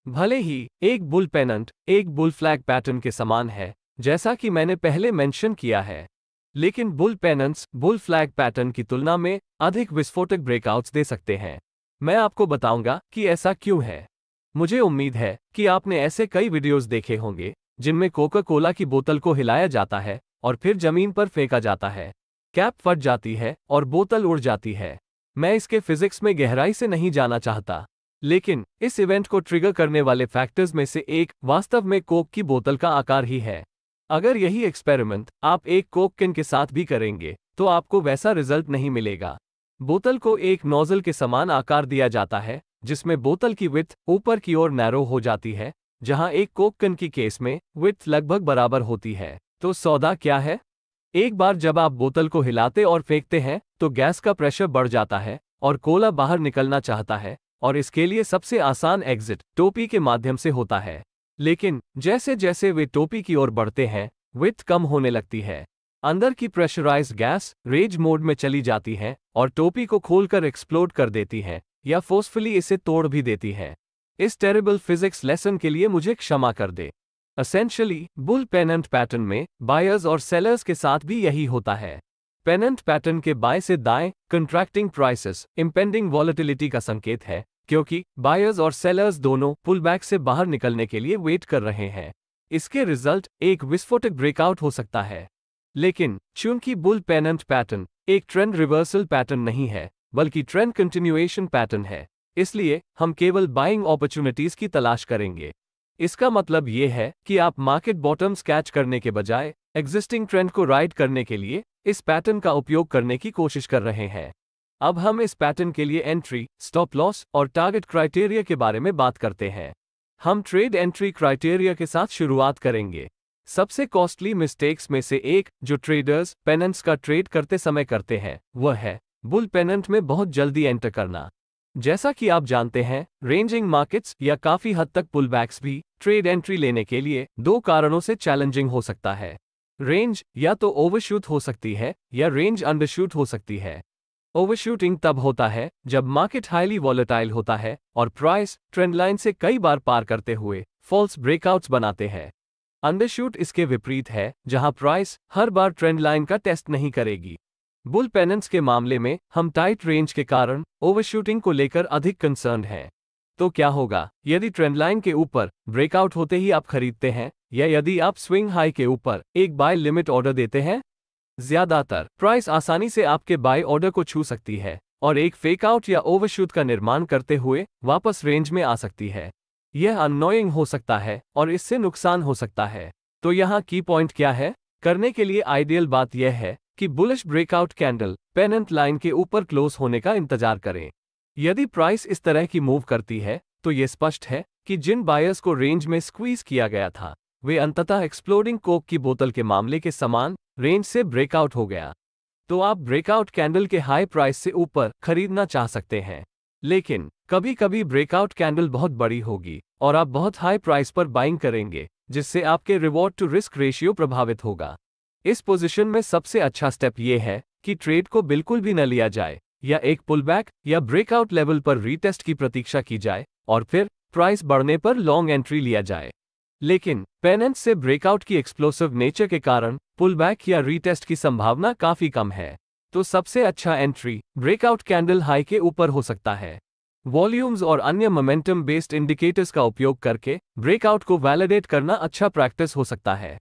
भले ही एक बुल पेनंट एक बुल फ्लैग पैटर्न के समान है जैसा कि मैंने पहले मेंशन किया है लेकिन bull pennants bull flag pattern की तुलना में अधिक विस्फोटक ब्रेकआउट्स दे सकते हैं मैं आपको बताऊंगा कि ऐसा क्यों है मुझे उम्मीद है कि आपने ऐसे कई वीडियोस देखे होंगे जिनमें कोका कोला की बोतल को हिलाया जाता है और फिर जमीन पर फेंका जाता है कैप फट जाती है और बोतल उड़ जाती है मैं इसके फिजिक्स में गहराई से नहीं जाना चाहता लेकिन इस इवेंट को ट्रिगर करने वाले फैक्टर्स में से एक वास्तव में कोक की बोतल का आकार ही है अगर यही एक्सपेरिमेंट आप एक कोक किन के साथ भी करेंगे तो आपको वैसा रिजल्ट नहीं मिलेगा बोतल को एक नोजल के समान आकार दिया जाता है जिसमें बोतल की विथ ऊपर की ओर नैरो हो जाती है जहां एक कोक किन की केस में विथ लगभग बराबर होती है तो सौदा क्या है एक बार जब आप बोतल को हिलाते और फेंकते हैं तो गैस का प्रेशर बढ़ जाता है और कोला बाहर निकलना चाहता है और इसके लिए सबसे आसान एग्जिट टोपी के माध्यम से होता है लेकिन जैसे जैसे वे टोपी की ओर बढ़ते हैं विथ कम होने लगती है अंदर की प्रेशराइज गैस रेज मोड में चली जाती है और टोपी को खोलकर एक्सप्लोड कर देती है या फोर्सफुली इसे तोड़ भी देती है इस टेरेबल फिजिक्स लेसन के लिए मुझे क्षमा कर दे असेंशली बुल पेनेंट पैटर्न में बायर्स और सेलर्स के साथ भी यही होता है पेनेंट पैटर्न के बाय से दाएं कंट्रैक्टिंग प्राइसेस इम्पेंडिंग वॉलिटिलिटी का संकेत है क्योंकि बायर्स और सेलर्स दोनों पुलबैक से बाहर निकलने के लिए वेट कर रहे हैं इसके रिजल्ट एक विस्फोटक ब्रेकआउट हो सकता है लेकिन चूंकि बुल पेनेंट पैटर्न एक ट्रेंड रिवर्सल पैटर्न नहीं है बल्कि ट्रेंड कंटिन्यूएशन पैटर्न है इसलिए हम केवल बाइंग अपॉर्चुनिटीज की तलाश करेंगे इसका मतलब ये है कि आप मार्केट बॉटम्स कैच करने के बजाय एग्जिस्टिंग ट्रेंड को राइड करने के लिए इस पैटर्न का उपयोग करने की कोशिश कर रहे हैं अब हम इस पैटर्न के लिए एंट्री स्टॉप लॉस और टारगेट क्राइटेरिया के बारे में बात करते हैं हम ट्रेड एंट्री क्राइटेरिया के साथ शुरुआत करेंगे सबसे कॉस्टली मिस्टेक्स में से एक जो ट्रेडर्स पेनेंट्स का ट्रेड करते समय करते हैं वह है बुल पेनेंट में बहुत जल्दी एंटर करना जैसा कि आप जानते हैं रेंजिंग मार्केट्स या काफी हद तक पुलबैक्स भी ट्रेड एंट्री लेने के लिए दो कारणों से चैलेंजिंग हो सकता है रेंज या तो ओवरशूट हो सकती है या रेंज अंडरशूट हो सकती है ओवरशूटिंग तब होता है जब मार्केट हाईली वॉलेटाइल होता है और प्राइस ट्रेंडलाइन से कई बार पार करते हुए फॉल्स ब्रेकआउट्स बनाते हैं अंडरशूट इसके विपरीत है जहां प्राइस हर बार ट्रेंडलाइन का टेस्ट नहीं करेगी बुल पेनेंस के मामले में हम टाइट रेंज के कारण ओवरशूटिंग को लेकर अधिक कंसर्न हैं तो क्या होगा यदि ट्रेंडलाइन के ऊपर ब्रेकआउट होते ही आप खरीदते हैं या यदि आप स्विंग हाई के ऊपर एक बाय लिमिट ऑर्डर देते हैं ज्यादातर प्राइस आसानी से आपके बाय ऑर्डर को छू सकती है और एक फेकआउट या ओवरशूट का निर्माण करते हुए वापस रेंज में आ सकती है यह अनोइंग हो सकता है और इससे नुकसान हो सकता है तो यहाँ की पॉइंट क्या है करने के लिए आइडियल बात यह है कि bullish breakout candle pennant line के ऊपर क्लोज होने का इंतजार करें यदि प्राइस इस तरह की मूव करती है तो ये स्पष्ट है कि जिन बायर्स को रेंज में स्क्वीज किया गया था वे अंततः एक्सप्लोडिंग कोक की बोतल के मामले के समान रेंज से ब्रेकआउट हो गया तो आप ब्रेकआउट कैंडल के हाई प्राइस से ऊपर खरीदना चाह सकते हैं लेकिन कभी कभी ब्रेकआउट कैंडल बहुत बड़ी होगी और आप बहुत हाई प्राइस पर बाइंग करेंगे जिससे आपके रिवॉर्ड टू रिस्क रेशियो प्रभावित होगा इस पोजीशन में सबसे अच्छा स्टेप ये है कि ट्रेड को बिल्कुल भी न लिया जाए या एक पुलबैक या ब्रेकआउट लेवल पर रीटेस्ट की प्रतीक्षा की जाए और फिर प्राइस बढ़ने पर लॉन्ग एंट्री लिया जाए लेकिन पेनेंस से ब्रेकआउट की एक्सप्लोसिव नेचर के कारण पुलबैक या रीटेस्ट की संभावना काफी कम है तो सबसे अच्छा एंट्री ब्रेकआउट कैंडल हाई के ऊपर हो सकता है वॉल्यूम्स और अन्य मोमेंटम बेस्ड इंडिकेटर्स का उपयोग करके ब्रेकआउट को वैलिडेट करना अच्छा प्रैक्टिस हो सकता है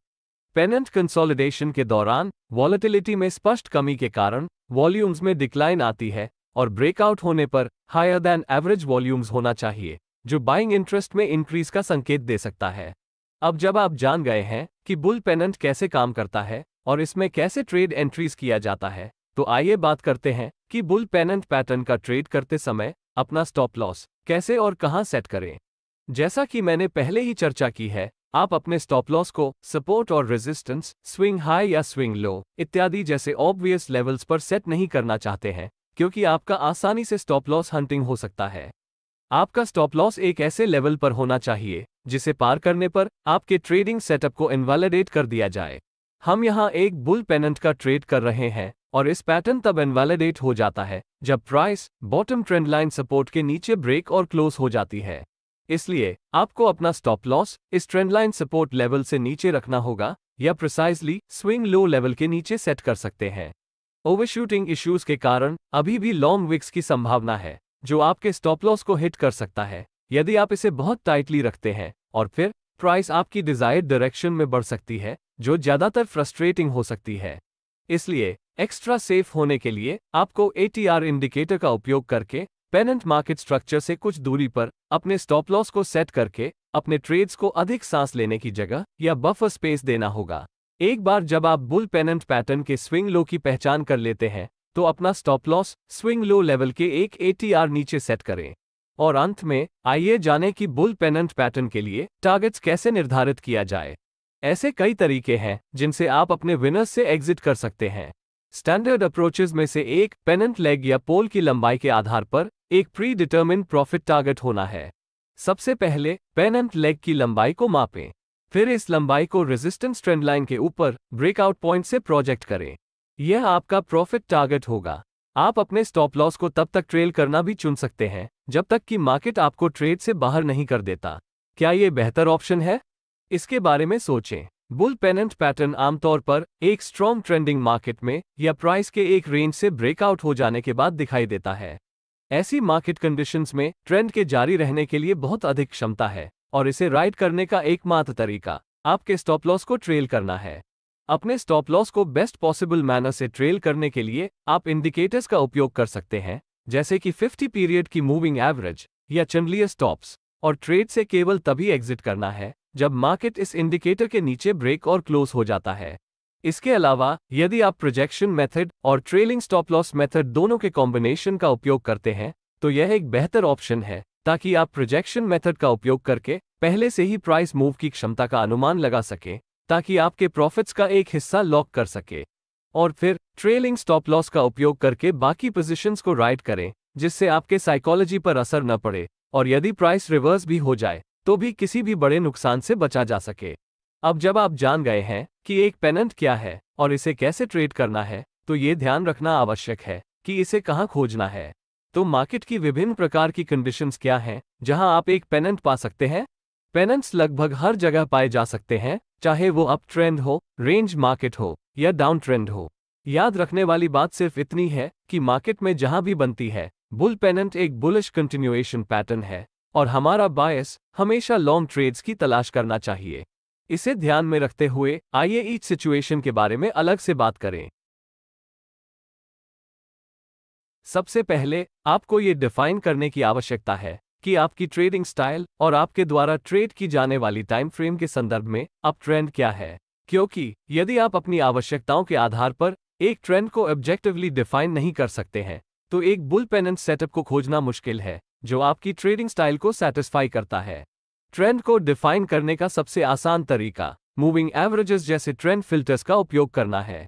पेनेंट कंसोलिडेशन के दौरान वॉलेटिलिटी में स्पष्ट कमी के कारण वॉल्यूम्स में डिक्लाइन आती है और ब्रेकआउट होने पर हायर दैन एवरेज वॉल्यूम्स होना चाहिए जो बाइंग इंटरेस्ट में इंक्रीज का संकेत दे सकता है अब जब आप जान गए हैं कि बुल पेनेंट कैसे काम करता है और इसमें कैसे ट्रेड एंट्रीज किया जाता है तो आइए बात करते हैं कि बुल पेनेंट पैटर्न का ट्रेड करते समय अपना स्टॉप लॉस कैसे और कहां सेट करें जैसा कि मैंने पहले ही चर्चा की है आप अपने स्टॉप लॉस को सपोर्ट और रेजिस्टेंस स्विंग हाई या स्विंग लो इत्यादि जैसे ऑब्वियस लेवल्स पर सेट नहीं करना चाहते हैं क्योंकि आपका आसानी से स्टॉप लॉस हंटिंग हो सकता है आपका स्टॉप लॉस एक ऐसे लेवल पर होना चाहिए जिसे पार करने पर आपके ट्रेडिंग सेटअप को इन्वैलिडेट कर दिया जाए हम यहाँ एक बुल पेनेंट का ट्रेड कर रहे हैं और इस पैटर्न तब इन्वैलिडेट हो जाता है जब प्राइस बॉटम ट्रेंडलाइन सपोर्ट के नीचे ब्रेक और क्लोज हो जाती है इसलिए आपको अपना स्टॉप लॉस इस ट्रेंड लाइन सपोर्ट लेवल से नीचे रखना होगा या प्रिसाइजली स्विंग लो लेवल के नीचे सेट कर सकते हैं ओवरशूटिंग इश्यूज के कारण अभी भी लॉन्ग विक्स की संभावना है जो आपके स्टॉप लॉस को हिट कर सकता है यदि आप इसे बहुत टाइटली रखते हैं और फिर प्राइस आपकी डिजायर्ड डायरेक्शन में बढ़ सकती है जो ज्यादातर फ्रस्ट्रेटिंग हो सकती है इसलिए एक्स्ट्रा सेफ होने के लिए आपको ए इंडिकेटर का उपयोग करके पेनेंट मार्केट स्ट्रक्चर से कुछ दूरी पर अपने स्टॉप लॉस को सेट करके अपने ट्रेड्स को अधिक सांस लेने की जगह या बफर स्पेस देना होगा एक बार जब आप बुल पेनेंट पैटर्न के स्विंग लो की पहचान कर लेते हैं तो अपना stop loss swing low level के एक एटीआर नीचे सेट करें और अंत में आइए जाने कि बुल पेनेंट पैटर्न के लिए टारगेट्स कैसे निर्धारित किया जाए ऐसे कई तरीके हैं जिनसे आप अपने विनर्स से एग्जिट कर सकते हैं स्टैंडर्ड अप्रोचेज में से एक पेनेंट लेग या पोल की लंबाई के आधार पर एक प्री डिटर्मिन प्रॉफिट टारगेट होना है सबसे पहले पेनेंट लेग की लंबाई को मापें फिर इस लंबाई को रेजिस्टेंस ट्रेंड लाइन के ऊपर ब्रेकआउट पॉइंट से प्रोजेक्ट करें यह आपका प्रॉफिट टारगेट होगा आप अपने स्टॉप लॉस को तब तक ट्रेल करना भी चुन सकते हैं जब तक कि मार्केट आपको ट्रेड से बाहर नहीं कर देता क्या ये बेहतर ऑप्शन है इसके बारे में सोचें बुल पेनेंट पैटर्न आमतौर पर एक स्ट्रॉन्ग ट्रेंडिंग मार्केट में या प्राइस के एक रेंज से ब्रेकआउट हो जाने के बाद दिखाई देता है ऐसी मार्केट कंडीशंस में ट्रेंड के जारी रहने के लिए बहुत अधिक क्षमता है और इसे राइड करने का एकमात्र तरीका आपके स्टॉप लॉस को ट्रेल करना है अपने स्टॉप लॉस को बेस्ट पॉसिबल मैनर से ट्रेल करने के लिए आप इंडिकेटर्स का उपयोग कर सकते हैं जैसे कि 50 पीरियड की मूविंग एवरेज या चंडलीय स्टॉप्स और ट्रेड से केवल तभी एग्जिट करना है जब मार्केट इस इंडिकेटर के नीचे ब्रेक और क्लोज हो जाता है इसके अलावा यदि आप प्रोजेक्शन मेथड और ट्रेलिंग स्टॉप लॉस मेथड दोनों के कॉम्बिनेशन का उपयोग करते हैं तो यह एक बेहतर ऑप्शन है ताकि आप प्रोजेक्शन मेथड का उपयोग करके पहले से ही प्राइस मूव की क्षमता का अनुमान लगा सकें ताकि आपके प्रॉफिट्स का एक हिस्सा लॉक कर सके और फिर ट्रेलिंग स्टॉप लॉस का उपयोग करके बाकी पोजिशंस को राइड करें जिससे आपके साइकोलॉजी पर असर न पड़े और यदि प्राइस रिवर्स भी हो जाए तो भी किसी भी बड़े नुकसान से बचा जा सके अब जब आप जान गए हैं कि एक पेनेंट क्या है और इसे कैसे ट्रेड करना है तो ये ध्यान रखना आवश्यक है कि इसे कहाँ खोजना है तो मार्केट की विभिन्न प्रकार की कंडीशंस क्या हैं जहां आप एक पेनेंट पा सकते हैं पेनेंट्स लगभग हर जगह पाए जा सकते हैं चाहे वो अप ट्रेंड हो रेंज मार्केट हो या डाउन ट्रेंड हो याद रखने वाली बात सिर्फ इतनी है कि मार्केट में जहां भी बनती है बुल पेनेंट एक बुलिश कंटिन्यूएशन पैटर्न है और हमारा बायस हमेशा लॉन्ग ट्रेड्स की तलाश करना चाहिए इसे ध्यान में रखते हुए आइए ईच सिचुएशन के बारे में अलग से बात करें सबसे पहले आपको ये डिफाइन करने की आवश्यकता है कि आपकी ट्रेडिंग स्टाइल और आपके द्वारा ट्रेड की जाने वाली टाइम फ्रेम के संदर्भ में अप ट्रेंड क्या है क्योंकि यदि आप अपनी आवश्यकताओं के आधार पर एक ट्रेंड को ऑब्जेक्टिवली डिफाइन नहीं कर सकते हैं तो एक बुल पेनेंट सेटअप को खोजना मुश्किल है जो आपकी ट्रेडिंग स्टाइल को सेटिस्फाई करता है ट्रेंड को डिफाइन करने का सबसे आसान तरीका मूविंग एवरेजेस जैसे ट्रेंड फिल्टर्स का उपयोग करना है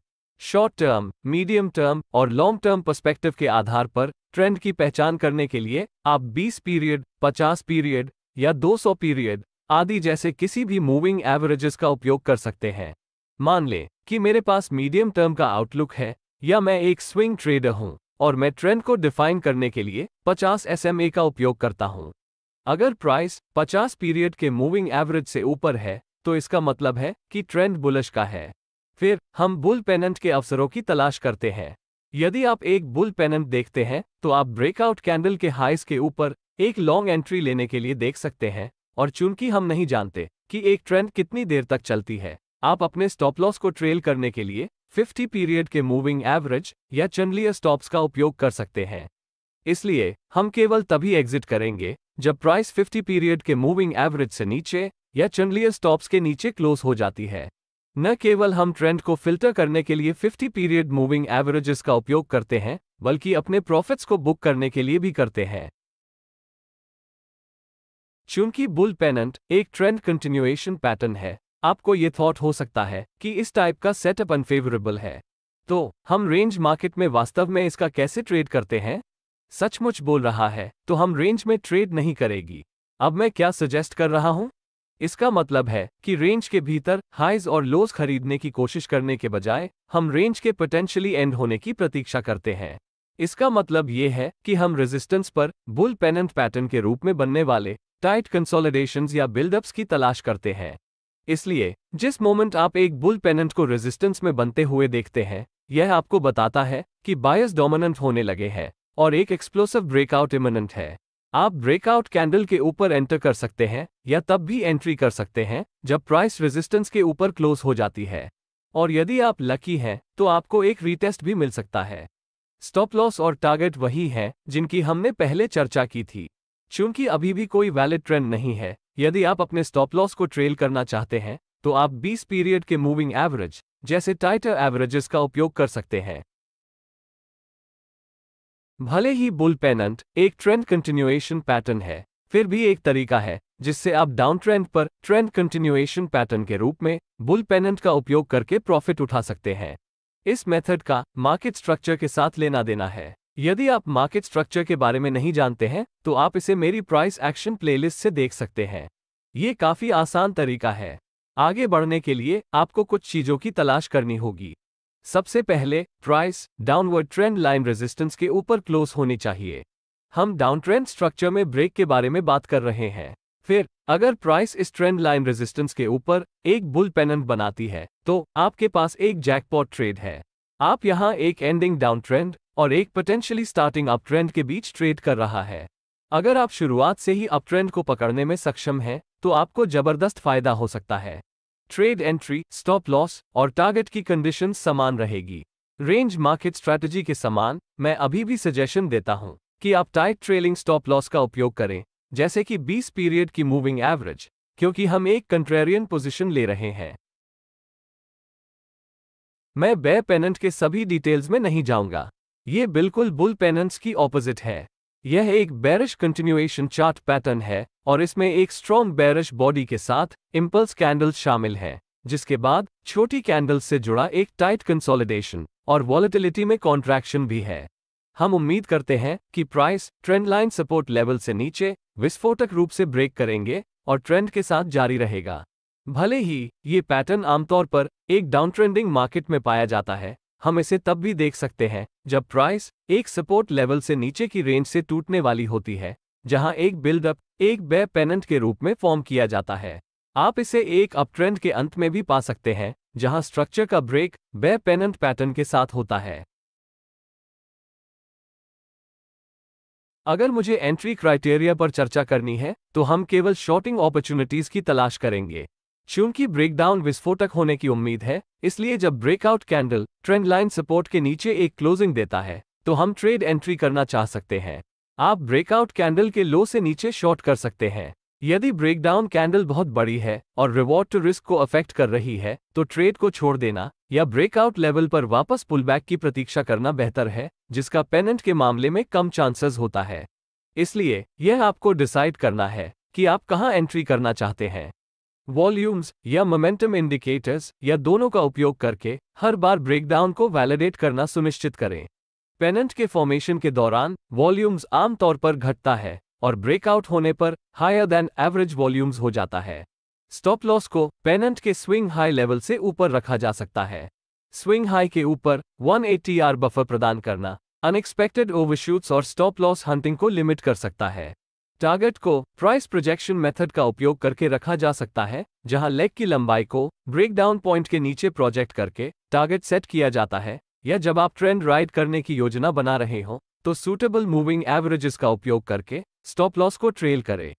शॉर्ट टर्म मीडियम टर्म और लॉन्ग टर्म पर्सपेक्टिव के आधार पर ट्रेंड की पहचान करने के लिए आप 20 पीरियड 50 पीरियड या 200 पीरियड आदि जैसे किसी भी मूविंग एवरेजेस का उपयोग कर सकते हैं मान लें कि मेरे पास मीडियम टर्म का आउटलुक है या मैं एक स्विंग ट्रेडर हूं और मैं ट्रेंड को डिफाइन करने के लिए 50 एस का उपयोग करता हूं अगर प्राइस 50 पीरियड के मूविंग एवरेज से ऊपर है तो इसका मतलब है कि ट्रेंड बुलश का है फिर हम बुल पेनेंट के अवसरों की तलाश करते हैं यदि आप एक बुल पेनेंट देखते हैं तो आप ब्रेकआउट कैंडल के हाइस के ऊपर एक लॉन्ग एंट्री लेने के लिए देख सकते हैं और चूंकि हम नहीं जानते कि एक ट्रेंड कितनी देर तक चलती है आप अपने स्टॉप लॉस को ट्रेल करने के लिए 50 पीरियड के मूविंग एवरेज या चंडलियर स्टॉप्स का उपयोग कर सकते हैं इसलिए हम केवल तभी एग्जिट करेंगे जब प्राइस 50 पीरियड के मूविंग एवरेज से नीचे या चंडलियर स्टॉप्स के नीचे क्लोज हो जाती है न केवल हम ट्रेंड को फिल्टर करने के लिए 50 पीरियड मूविंग एवरेजेस का उपयोग करते हैं बल्कि अपने प्रॉफिट्स को बुक करने के लिए भी करते हैं चूंकि बुल पेनेंट एक ट्रेंड कंटिन्यूएशन पैटर्न है आपको ये थॉट हो सकता है कि इस टाइप का सेटअप अनफेवरेबल है तो हम रेंज मार्केट में वास्तव में इसका कैसे ट्रेड करते हैं सचमुच बोल रहा है तो हम रेंज में ट्रेड नहीं करेगी अब मैं क्या सजेस्ट कर रहा हूं इसका मतलब है कि रेंज के भीतर हाइज और लोज खरीदने की कोशिश करने के बजाय हम रेंज के पोटेंशियली एंड होने की प्रतीक्षा करते हैं इसका मतलब ये है कि हम रेजिस्टेंस पर बुल पेनेंट पैटर्न के रूप में बनने वाले टाइट कंसोलिडेशन या बिल्डअप्स की तलाश करते हैं इसलिए जिस मोमेंट आप एक बुल पेनेंट को रेजिस्टेंस में बनते हुए देखते हैं यह आपको बताता है कि बायस डोमिनेंट होने लगे हैं और एक एक्सप्लोसिव ब्रेकआउट इमनेंट है आप ब्रेकआउट कैंडल के ऊपर एंटर कर सकते हैं या तब भी एंट्री कर सकते हैं जब प्राइस रेजिस्टेंस के ऊपर क्लोज हो जाती है और यदि आप लकी हैं तो आपको एक रीटेस्ट भी मिल सकता है स्टॉप लॉस और टारगेट वही हैं जिनकी हमने पहले चर्चा की थी चूंकि अभी भी कोई वैलिड ट्रेंड नहीं है यदि आप अपने स्टॉप लॉस को ट्रेल करना चाहते हैं तो आप 20 पीरियड के मूविंग एवरेज जैसे टाइटर एवरेजेस का उपयोग कर सकते हैं भले ही बुल पेनेंट एक ट्रेंड कंटिन्यूएशन पैटर्न है फिर भी एक तरीका है जिससे आप डाउन ट्रेंड पर ट्रेंड कंटिन्यूएशन पैटर्न के रूप में बुल पेनेंट का उपयोग करके प्रॉफिट उठा सकते हैं इस मेथड का मार्केट स्ट्रक्चर के साथ लेना देना है यदि आप मार्केट स्ट्रक्चर के बारे में नहीं जानते हैं तो आप इसे मेरी प्राइस एक्शन प्लेलिस्ट से देख सकते हैं ये काफी आसान तरीका है आगे बढ़ने के लिए आपको कुछ चीजों की तलाश करनी होगी सबसे पहले price downward trend line resistance के ऊपर क्लोज होनी चाहिए हम डाउन ट्रेंड स्ट्रक्चर में ब्रेक के बारे में बात कर रहे हैं फिर अगर प्राइस इस ट्रेंड लाइन रेजिस्टेंस के ऊपर एक बुल पेनेंट बनाती है तो आपके पास एक जैकपॉट ट्रेड है आप यहाँ एक एंडिंग डाउन ट्रेंड और एक पोटेंशियली स्टार्टिंग अप ट्रेंड के बीच ट्रेड कर रहा है अगर आप शुरुआत से ही अप ट्रेंड को पकड़ने में सक्षम हैं तो आपको जबरदस्त फायदा हो सकता है ट्रेड एंट्री स्टॉप लॉस और टारगेट की कंडीशन समान रहेगी रेंज मार्केट स्ट्रैटेजी के समान मैं अभी भी सजेशन देता हूं कि आप टाइट ट्रेलिंग स्टॉप लॉस का उपयोग करें जैसे कि 20 पीरियड की मूविंग एवरेज क्योंकि हम एक कंट्रेरियन पोजीशन ले रहे हैं मैं बे पेनेंट के सभी डिटेल्स में नहीं जाऊंगा ये बिल्कुल बुल पेनेंट्स की ऑपोजिट है यह एक बैरिश कंटिन्यूएशन चार्ट पैटर्न है और इसमें एक स्ट्रॉन्ग बैरिश बॉडी के साथ इम्पल्स कैंडल शामिल है जिसके बाद छोटी कैंडल से जुड़ा एक टाइट कंसोलिडेशन और वॉलेटिलिटी में कॉन्ट्रैक्शन भी है हम उम्मीद करते हैं कि price trend line support level से नीचे विस्फोटक रूप से ब्रेक करेंगे और ट्रेंड के साथ जारी रहेगा भले ही ये पैटर्न आमतौर पर एक डाउन ट्रेंडिंग मार्केट में पाया जाता है हम इसे तब भी देख सकते हैं जब प्राइस एक सपोर्ट लेवल से नीचे की रेंज से टूटने वाली होती है जहां एक बिल्डअप एक बे पेनेंट के रूप में फॉर्म किया जाता है आप इसे एक अप ट्रेंड के अंत में भी पा सकते हैं जहां स्ट्रक्चर का ब्रेक बे पेनेंट पैटर्न के साथ होता है अगर मुझे एंट्री क्राइटेरिया पर चर्चा करनी है तो हम केवल शॉर्टिंग अपॉर्चुनिटीज की तलाश करेंगे चूंकि ब्रेकडाउन विस्फोटक होने की उम्मीद है इसलिए जब breakout candle trend line support के नीचे एक क्लोजिंग देता है तो हम ट्रेड एंट्री करना चाह सकते हैं आप ब्रेकआउट कैंडल के लो से नीचे शॉर्ट कर सकते हैं यदि ब्रेकडाउन कैंडल बहुत बड़ी है और रिवॉर्ड टू रिस्क को अफेक्ट कर रही है तो ट्रेड को छोड़ देना या ब्रेकआउट लेवल पर वापस पुलबैक की प्रतीक्षा करना बेहतर है जिसका पेनेंट के मामले में कम चांसेस होता है इसलिए यह आपको डिसाइड करना है कि आप कहाँ एंट्री करना चाहते हैं वॉल्यूम्स या मोमेंटम इंडिकेटर्स या दोनों का उपयोग करके हर बार ब्रेकडाउन को वैलिडेट करना सुनिश्चित करें पेनेंट के फॉर्मेशन के दौरान वॉल्यूम्स आमतौर पर घटता है और ब्रेकआउट होने पर हायर देन एवरेज वॉल्यूम्स हो जाता है स्टॉप लॉस को पेनेंट के स्विंग हाई लेवल से ऊपर रखा जा सकता है स्विंग हाई के ऊपर 180 आर बफर प्रदान करना अनएक्सपेक्टेड ओवरशूट्स और स्टॉप लॉस हंटिंग को लिमिट कर सकता है टारगेट को प्राइस प्रोजेक्शन मेथड का उपयोग करके रखा जा सकता है जहां लेग की लंबाई को ब्रेकडाउन पॉइंट के नीचे प्रोजेक्ट करके टारगेट सेट किया जाता है या जब आप ट्रेंड राइड करने की योजना बना रहे हो तो सूटेबल मूविंग एवरेजेस का उपयोग करके स्टॉप लॉस को ट्रेल करें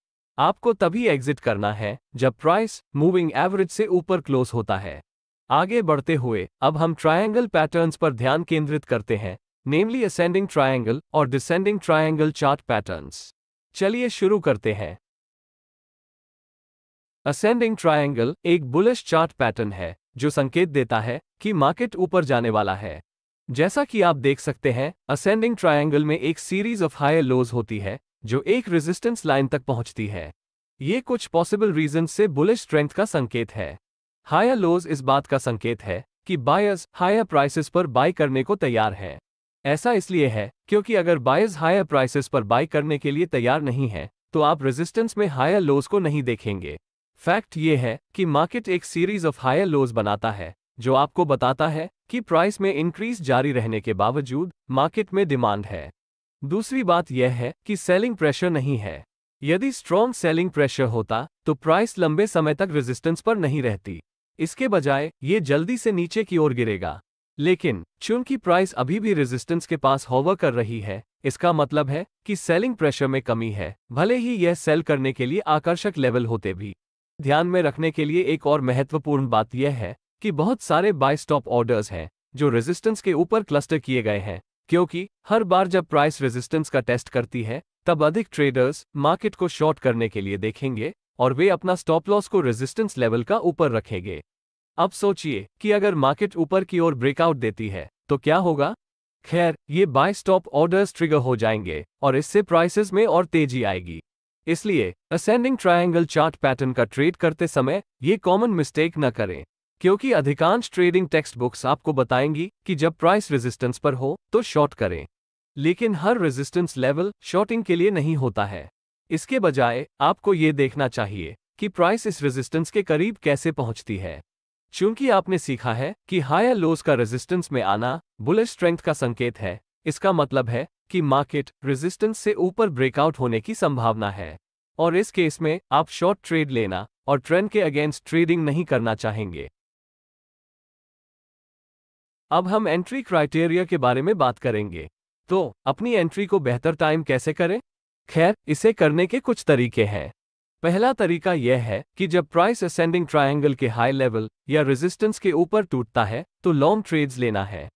आपको तभी एग्जिट करना है जब प्राइस मूविंग एवरेज से ऊपर क्लोज होता है आगे बढ़ते हुए अब हम ट्रायंगल पैटर्न्स पर ध्यान केंद्रित करते हैं नेमली असेंडिंग ट्रायंगल और डिसेंडिंग ट्रायंगल चार्ट पैटर्न्स चलिए शुरू करते हैं असेंडिंग ट्रायंगल एक बुलिश चार्ट पैटर्न है जो संकेत देता है कि मार्केट ऊपर जाने वाला है जैसा कि आप देख सकते हैं असेंडिंग ट्रायंगल में एक सीरीज ऑफ हायर लोज होती है जो एक रेजिस्टेंस लाइन तक पहुंचती है ये कुछ पॉसिबल रीजन से बुलिश स्ट्रेंथ का संकेत है हायर लोज इस बात का संकेत है कि बायर्स हायर प्राइसेस पर बाय करने को तैयार हैं ऐसा इसलिए है क्योंकि अगर बायर्स हायर प्राइसेस पर बाय करने के लिए तैयार नहीं है तो आप रेजिस्टेंस में हायर लोज को नहीं देखेंगे फैक्ट ये है कि मार्केट एक सीरीज ऑफ हायर लोज बनाता है जो आपको बताता है कि प्राइस में इंक्रीज जारी रहने के बावजूद मार्केट में डिमांड है दूसरी बात यह है कि सेलिंग प्रेशर नहीं है यदि स्ट्रॉन्ग सेलिंग प्रेशर होता तो प्राइस लंबे समय तक रेजिस्टेंस पर नहीं रहती इसके बजाय ये जल्दी से नीचे की ओर गिरेगा लेकिन चूंकि प्राइस अभी भी रेजिस्टेंस के पास होवर कर रही है इसका मतलब है कि सेलिंग प्रेशर में कमी है भले ही यह सेल करने के लिए आकर्षक लेवल होते भी ध्यान में रखने के लिए एक और महत्वपूर्ण बात यह है कि बहुत सारे बाय स्टॉप ऑर्डर्स हैं जो रेजिस्टेंस के ऊपर क्लस्टर किए गए हैं क्योंकि हर बार जब प्राइस रेजिस्टेंस का टेस्ट करती है तब अधिक ट्रेडर्स मार्केट को शॉर्ट करने के लिए देखेंगे और वे अपना स्टॉप लॉस को रेजिस्टेंस लेवल का ऊपर रखेंगे अब सोचिए कि अगर मार्केट ऊपर की ओर ब्रेकआउट देती है तो क्या होगा खैर ये बाय स्टॉप ऑर्डर्स ट्रिगर हो जाएंगे और इससे प्राइसेस में और तेजी आएगी इसलिए असेंडिंग ट्रायंगल चार्ट पैटर्न का ट्रेड करते समय ये कॉमन मिस्टेक न करें क्योंकि अधिकांश ट्रेडिंग टेक्स्ट बुक्स आपको बताएंगी कि जब प्राइस रेजिस्टेंस पर हो तो शॉर्ट करें लेकिन हर रेजिस्टेंस लेवल शॉर्टिंग के लिए नहीं होता है इसके बजाय आपको ये देखना चाहिए कि प्राइस इस रेजिस्टेंस के करीब कैसे पहुंचती है चूंकि आपने सीखा है कि हायर लोज लोस का रेजिस्टेंस में आना बुलेट स्ट्रेंथ का संकेत है इसका मतलब है कि मार्केट रेजिस्टेंस से ऊपर ब्रेकआउट होने की संभावना है और इस केस में आप शॉर्ट ट्रेड लेना और ट्रेंड के अगेंस्ट ट्रेडिंग नहीं करना चाहेंगे अब हम एंट्री क्राइटेरिया के बारे में बात करेंगे तो अपनी एंट्री को बेहतर टाइम कैसे करें खैर इसे करने के कुछ तरीके हैं पहला तरीका यह है कि जब प्राइस असेंडिंग ट्रायंगल के हाई लेवल या रेजिस्टेंस के ऊपर टूटता है तो लॉन्ग ट्रेड्स लेना है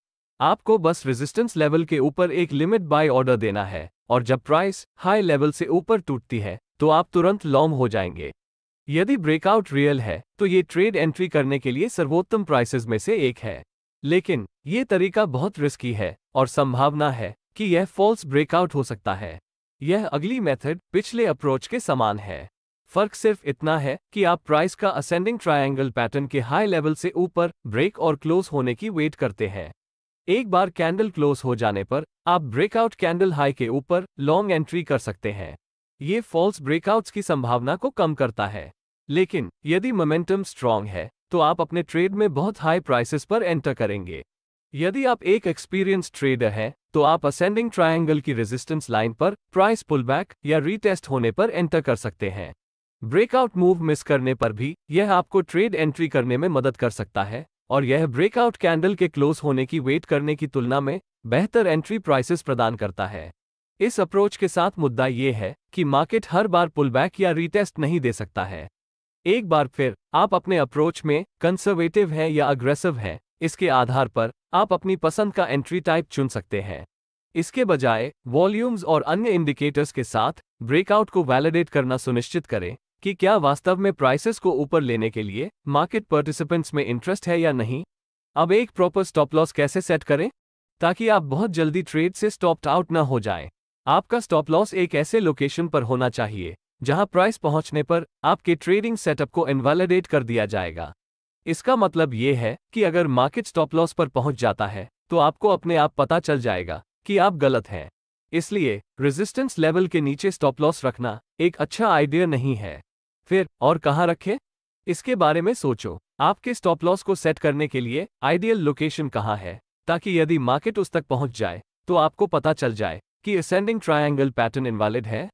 आपको बस रेजिस्टेंस लेवल के ऊपर एक लिमिट बाय ऑर्डर देना है और जब प्राइस हाई लेवल से ऊपर टूटती है तो आप तुरंत लॉन्ग हो जाएंगे यदि ब्रेकआउट रियल है तो ये ट्रेड एंट्री करने के लिए सर्वोत्तम प्राइसेस में से एक है लेकिन ये तरीका बहुत रिस्की है और संभावना है कि यह फॉल्स ब्रेकआउट हो सकता है यह अगली मेथड पिछले अप्रोच के समान है फर्क सिर्फ इतना है कि आप प्राइस का असेंडिंग ट्रायंगल पैटर्न के हाई लेवल से ऊपर ब्रेक और क्लोज होने की वेट करते हैं एक बार कैंडल क्लोज हो जाने पर आप ब्रेकआउट कैंडल हाई के ऊपर लॉन्ग एंट्री कर सकते हैं ये फॉल्स ब्रेकआउट्स की संभावना को कम करता है लेकिन यदि मोमेंटम स्ट्रांग है तो आप अपने ट्रेड में बहुत हाई प्राइसेस पर एंटर करेंगे यदि आप एक एक्सपीरियंस ट्रेडर हैं तो आप असेंडिंग ट्रायंगल की रेजिस्टेंस लाइन पर प्राइस पुलबैक या रीटेस्ट होने पर एंटर कर सकते हैं ब्रेकआउट मूव मिस करने पर भी यह आपको ट्रेड एंट्री करने में मदद कर सकता है और यह ब्रेकआउट कैंडल के क्लोज होने की वेट करने की तुलना में बेहतर एंट्री प्राइसेस प्रदान करता है इस अप्रोच के साथ मुद्दा यह है कि मार्केट हर बार पुलबैक या रीटेस्ट नहीं दे सकता है एक बार फिर आप अपने अप्रोच में कंसर्वेटिव हैं या अग्रेसिव हैं इसके आधार पर आप अपनी पसंद का एंट्री टाइप चुन सकते हैं इसके बजाय वॉल्यूम्स और अन्य इंडिकेटर्स के साथ ब्रेकआउट को वैलिडेट करना सुनिश्चित करें कि क्या वास्तव में प्राइसेस को ऊपर लेने के लिए मार्केट पार्टिसिपेंट्स में इंटरेस्ट है या नहीं अब एक प्रॉपर स्टॉप लॉस कैसे सेट करें ताकि आप बहुत जल्दी ट्रेड से स्टॉप्ड आउट ना हो जाए आपका स्टॉप लॉस एक ऐसे लोकेशन पर होना चाहिए जहां प्राइस पहुंचने पर आपके ट्रेडिंग सेटअप को इनवैलिडेट कर दिया जाएगा इसका मतलब ये है कि अगर मार्केट स्टॉप लॉस पर पहुंच जाता है तो आपको अपने आप पता चल जाएगा कि आप गलत हैं इसलिए रेजिस्टेंस लेवल के नीचे स्टॉप लॉस रखना एक अच्छा आइडिया नहीं है फिर और कहाँ रखें इसके बारे में सोचो आपके स्टॉप लॉस को सेट करने के लिए आइडियल लोकेशन कहाँ है ताकि यदि मार्केट उस तक पहुंच जाए तो आपको पता चल जाए कि असेंडिंग ट्रायंगल पैटर्न इनवैलिड है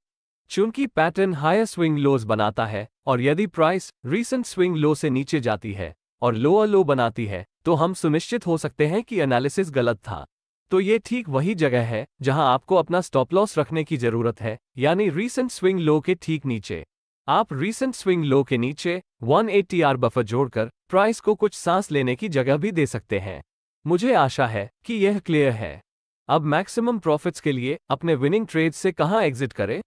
चूंकि पैटर्न हायर स्विंग लोज बनाता है और यदि प्राइस रीसेंट स्विंग लो से नीचे जाती है और लोअर लो बनाती है तो हम सुनिश्चित हो सकते हैं कि एनालिसिस गलत था तो ये ठीक वही जगह है जहां आपको अपना स्टॉप लॉस रखने की जरूरत है यानी रीसेंट स्विंग लो के ठीक नीचे आप रीसेंट स्विंग लो के नीचे 180 आर बफर जोड़कर प्राइस को कुछ सांस लेने की जगह भी दे सकते हैं मुझे आशा है कि यह क्लियर है अब मैक्सिमम प्रॉफिट्स के लिए अपने विनिंग ट्रेड से कहाँ एग्जिट करें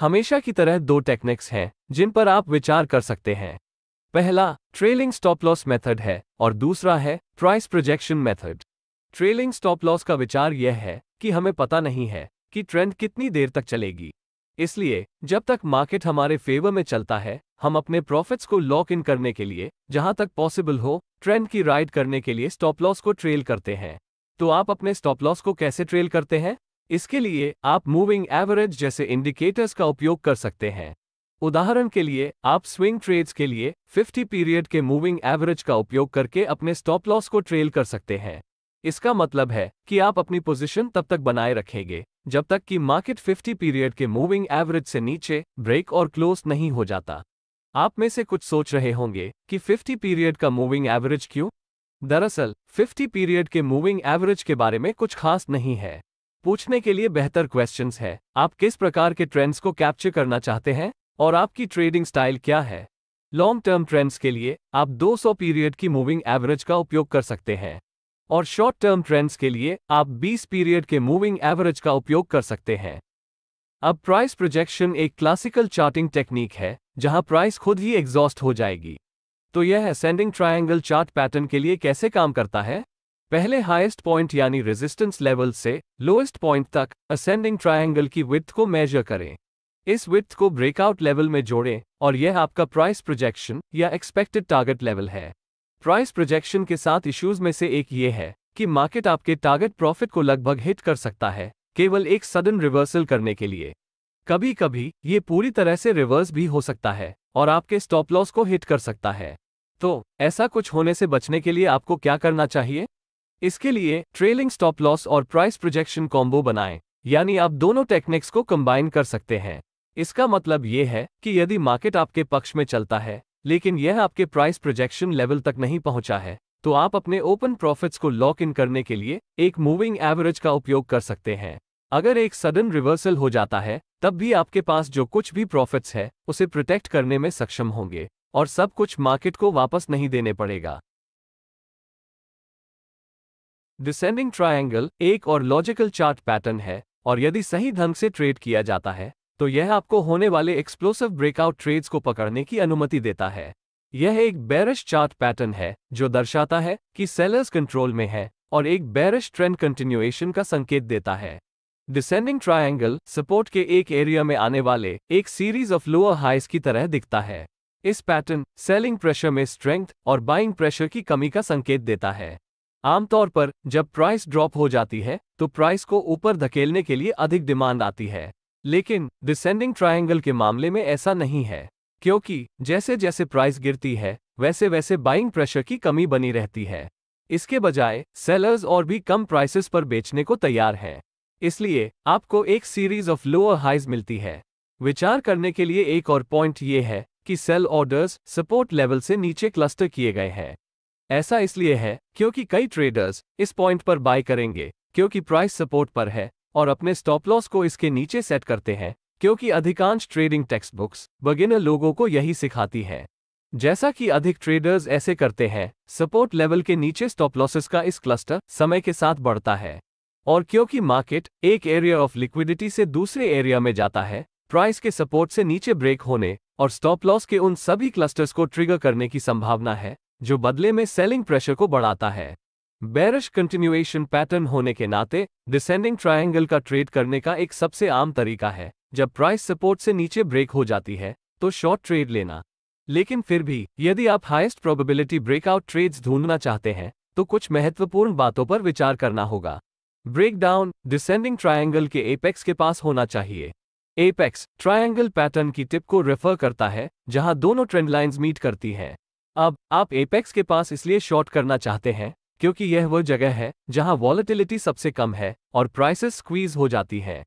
हमेशा की तरह दो टेक्निक्स हैं जिन पर आप विचार कर सकते हैं पहला ट्रेलिंग स्टॉप लॉस मेथड है और दूसरा है price projection method trailing stop loss का विचार यह है कि हमें पता नहीं है कि ट्रेंड कितनी देर तक चलेगी इसलिए जब तक मार्केट हमारे फेवर में चलता है हम अपने प्रॉफिट्स को लॉक इन करने के लिए जहां तक पॉसिबल हो ट्रेंड की राइड करने के लिए स्टॉप लॉस को ट्रेल करते हैं तो आप अपने स्टॉप लॉस को कैसे ट्रेल करते हैं इसके लिए आप मूविंग एवरेज जैसे इंडिकेटर्स का उपयोग कर सकते हैं उदाहरण के लिए आप स्विंग ट्रेड्स के लिए 50 पीरियड के मूविंग एवरेज का उपयोग करके अपने स्टॉप लॉस को ट्रेल कर सकते हैं इसका मतलब है कि आप अपनी पोजीशन तब तक बनाए रखेंगे जब तक कि मार्केट 50 पीरियड के मूविंग एवरेज से नीचे ब्रेक और क्लोज नहीं हो जाता आप में से कुछ सोच रहे होंगे कि 50 पीरियड का मूविंग एवरेज क्यों दरअसल 50 पीरियड के मूविंग एवरेज के बारे में कुछ खास नहीं है पूछने के लिए बेहतर क्वेश्चन है आप किस प्रकार के ट्रेंड्स को कैप्चर करना चाहते हैं और आपकी ट्रेडिंग स्टाइल क्या है लॉन्ग टर्म ट्रेंड्स के लिए आप 200 पीरियड की मूविंग एवरेज का उपयोग कर सकते हैं और शॉर्ट टर्म ट्रेंड्स के लिए आप 20 पीरियड के मूविंग एवरेज का उपयोग कर सकते हैं अब प्राइस प्रोजेक्शन एक क्लासिकल चार्टिंग टेक्निक है जहां प्राइस खुद ही एग्जॉस्ट हो जाएगी तो यह असेंडिंग ट्रायंगल चार्ट पैटर्न के लिए कैसे काम करता है पहले हाईएस्ट पॉइंट यानी रेजिस्टेंस लेवल से लोएस्ट पॉइंट तक असेंडिंग ट्रायंगल की विथ को मेजर करें इस विथ को ब्रेकआउट लेवल में जोड़ें और यह आपका प्राइस प्रोजेक्शन या एक्सपेक्टेड टारगेट लेवल है प्राइस प्रोजेक्शन के साथ इश्यूज में से एक ये है कि मार्केट आपके टारगेट प्रॉफिट को लगभग हिट कर सकता है केवल एक सडन रिवर्सल करने के लिए कभी कभी ये पूरी तरह से रिवर्स भी हो सकता है और आपके स्टॉप लॉस को हिट कर सकता है तो ऐसा कुछ होने से बचने के लिए आपको क्या करना चाहिए इसके लिए ट्रेलिंग स्टॉप लॉस और प्राइस प्रोजेक्शन कॉम्बो बनाएं यानी आप दोनों टेक्निक्स को कंबाइन कर सकते हैं इसका मतलब ये है कि यदि मार्केट आपके पक्ष में चलता है लेकिन यह आपके प्राइस प्रोजेक्शन लेवल तक नहीं पहुंचा है तो आप अपने ओपन प्रॉफिट्स को लॉक इन करने के लिए एक मूविंग एवरेज का उपयोग कर सकते हैं अगर एक सडन रिवर्सल हो जाता है तब भी आपके पास जो कुछ भी प्रॉफिट्स है उसे प्रोटेक्ट करने में सक्षम होंगे और सब कुछ मार्केट को वापस नहीं देने पड़ेगा डिसेंडिंग ट्रायंगल एक और लॉजिकल चार्ट पैटर्न है और यदि सही ढंग से ट्रेड किया जाता है तो यह आपको होने वाले एक्सप्लोसिव ब्रेकआउट ट्रेड्स को पकड़ने की अनुमति देता है यह एक बैरिश चार्ट पैटर्न है जो दर्शाता है कि सेलर्स कंट्रोल में है और एक बैरिश ट्रेंड कंटिन्यूएशन का संकेत देता है डिसेंडिंग ट्रायंगल सपोर्ट के एक एरिया में आने वाले एक सीरीज ऑफ लोअर हाइस की तरह दिखता है इस पैटर्न सेलिंग प्रेशर में स्ट्रेंथ और बाइंग प्रेशर की कमी का संकेत देता है आमतौर पर जब प्राइस ड्रॉप हो जाती है तो प्राइस को ऊपर धकेलने के लिए अधिक डिमांड आती है लेकिन डिसेंडिंग ट्रायंगल के मामले में ऐसा नहीं है क्योंकि जैसे जैसे प्राइस गिरती है वैसे वैसे बाइंग प्रेशर की कमी बनी रहती है इसके बजाय सेलर्स और भी कम प्राइसेस पर बेचने को तैयार हैं इसलिए आपको एक सीरीज ऑफ लोअर हाइज मिलती है विचार करने के लिए एक और पॉइंट ये है कि सेल ऑर्डर्स सपोर्ट लेवल से नीचे क्लस्टर किए गए हैं ऐसा इसलिए है क्योंकि कई ट्रेडर्स इस पॉइंट पर बाय करेंगे क्योंकि प्राइस सपोर्ट पर है और अपने स्टॉप लॉस को इसके नीचे सेट करते हैं क्योंकि अधिकांश ट्रेडिंग टेक्स्ट बुक्स बगिनर लोगों को यही सिखाती है जैसा कि अधिक ट्रेडर्स ऐसे करते हैं सपोर्ट लेवल के नीचे स्टॉप लॉसेस का इस क्लस्टर समय के साथ बढ़ता है और क्योंकि मार्केट एक एरिया ऑफ लिक्विडिटी से दूसरे एरिया में जाता है प्राइस के सपोर्ट से नीचे ब्रेक होने और स्टॉप लॉस के उन सभी क्लस्टर्स को ट्रिगर करने की संभावना है जो बदले में सेलिंग प्रेशर को बढ़ाता है बैरिश कंटिन्यूएशन पैटर्न होने के नाते डिसेंडिंग ट्रायंगल का ट्रेड करने का एक सबसे आम तरीका है जब प्राइस सपोर्ट से नीचे ब्रेक हो जाती है तो शॉर्ट ट्रेड लेना लेकिन फिर भी यदि आप हाईएस्ट प्रोबेबिलिटी ब्रेकआउट ट्रेड्स ढूंढना चाहते हैं तो कुछ महत्वपूर्ण बातों पर विचार करना होगा ब्रेकडाउन डिसेंडिंग ट्रायंगल के एपेक्स के पास होना चाहिए एपेक्स ट्रायंगल पैटर्न की टिप को रेफर करता है जहां दोनों ट्रेंडलाइंस मीट करती हैं अब आप एपेक्स के पास इसलिए शॉर्ट करना चाहते हैं क्योंकि यह वह जगह है जहां वॉलेटिलिटी सबसे कम है और प्राइसेस स्क्वीज हो जाती हैं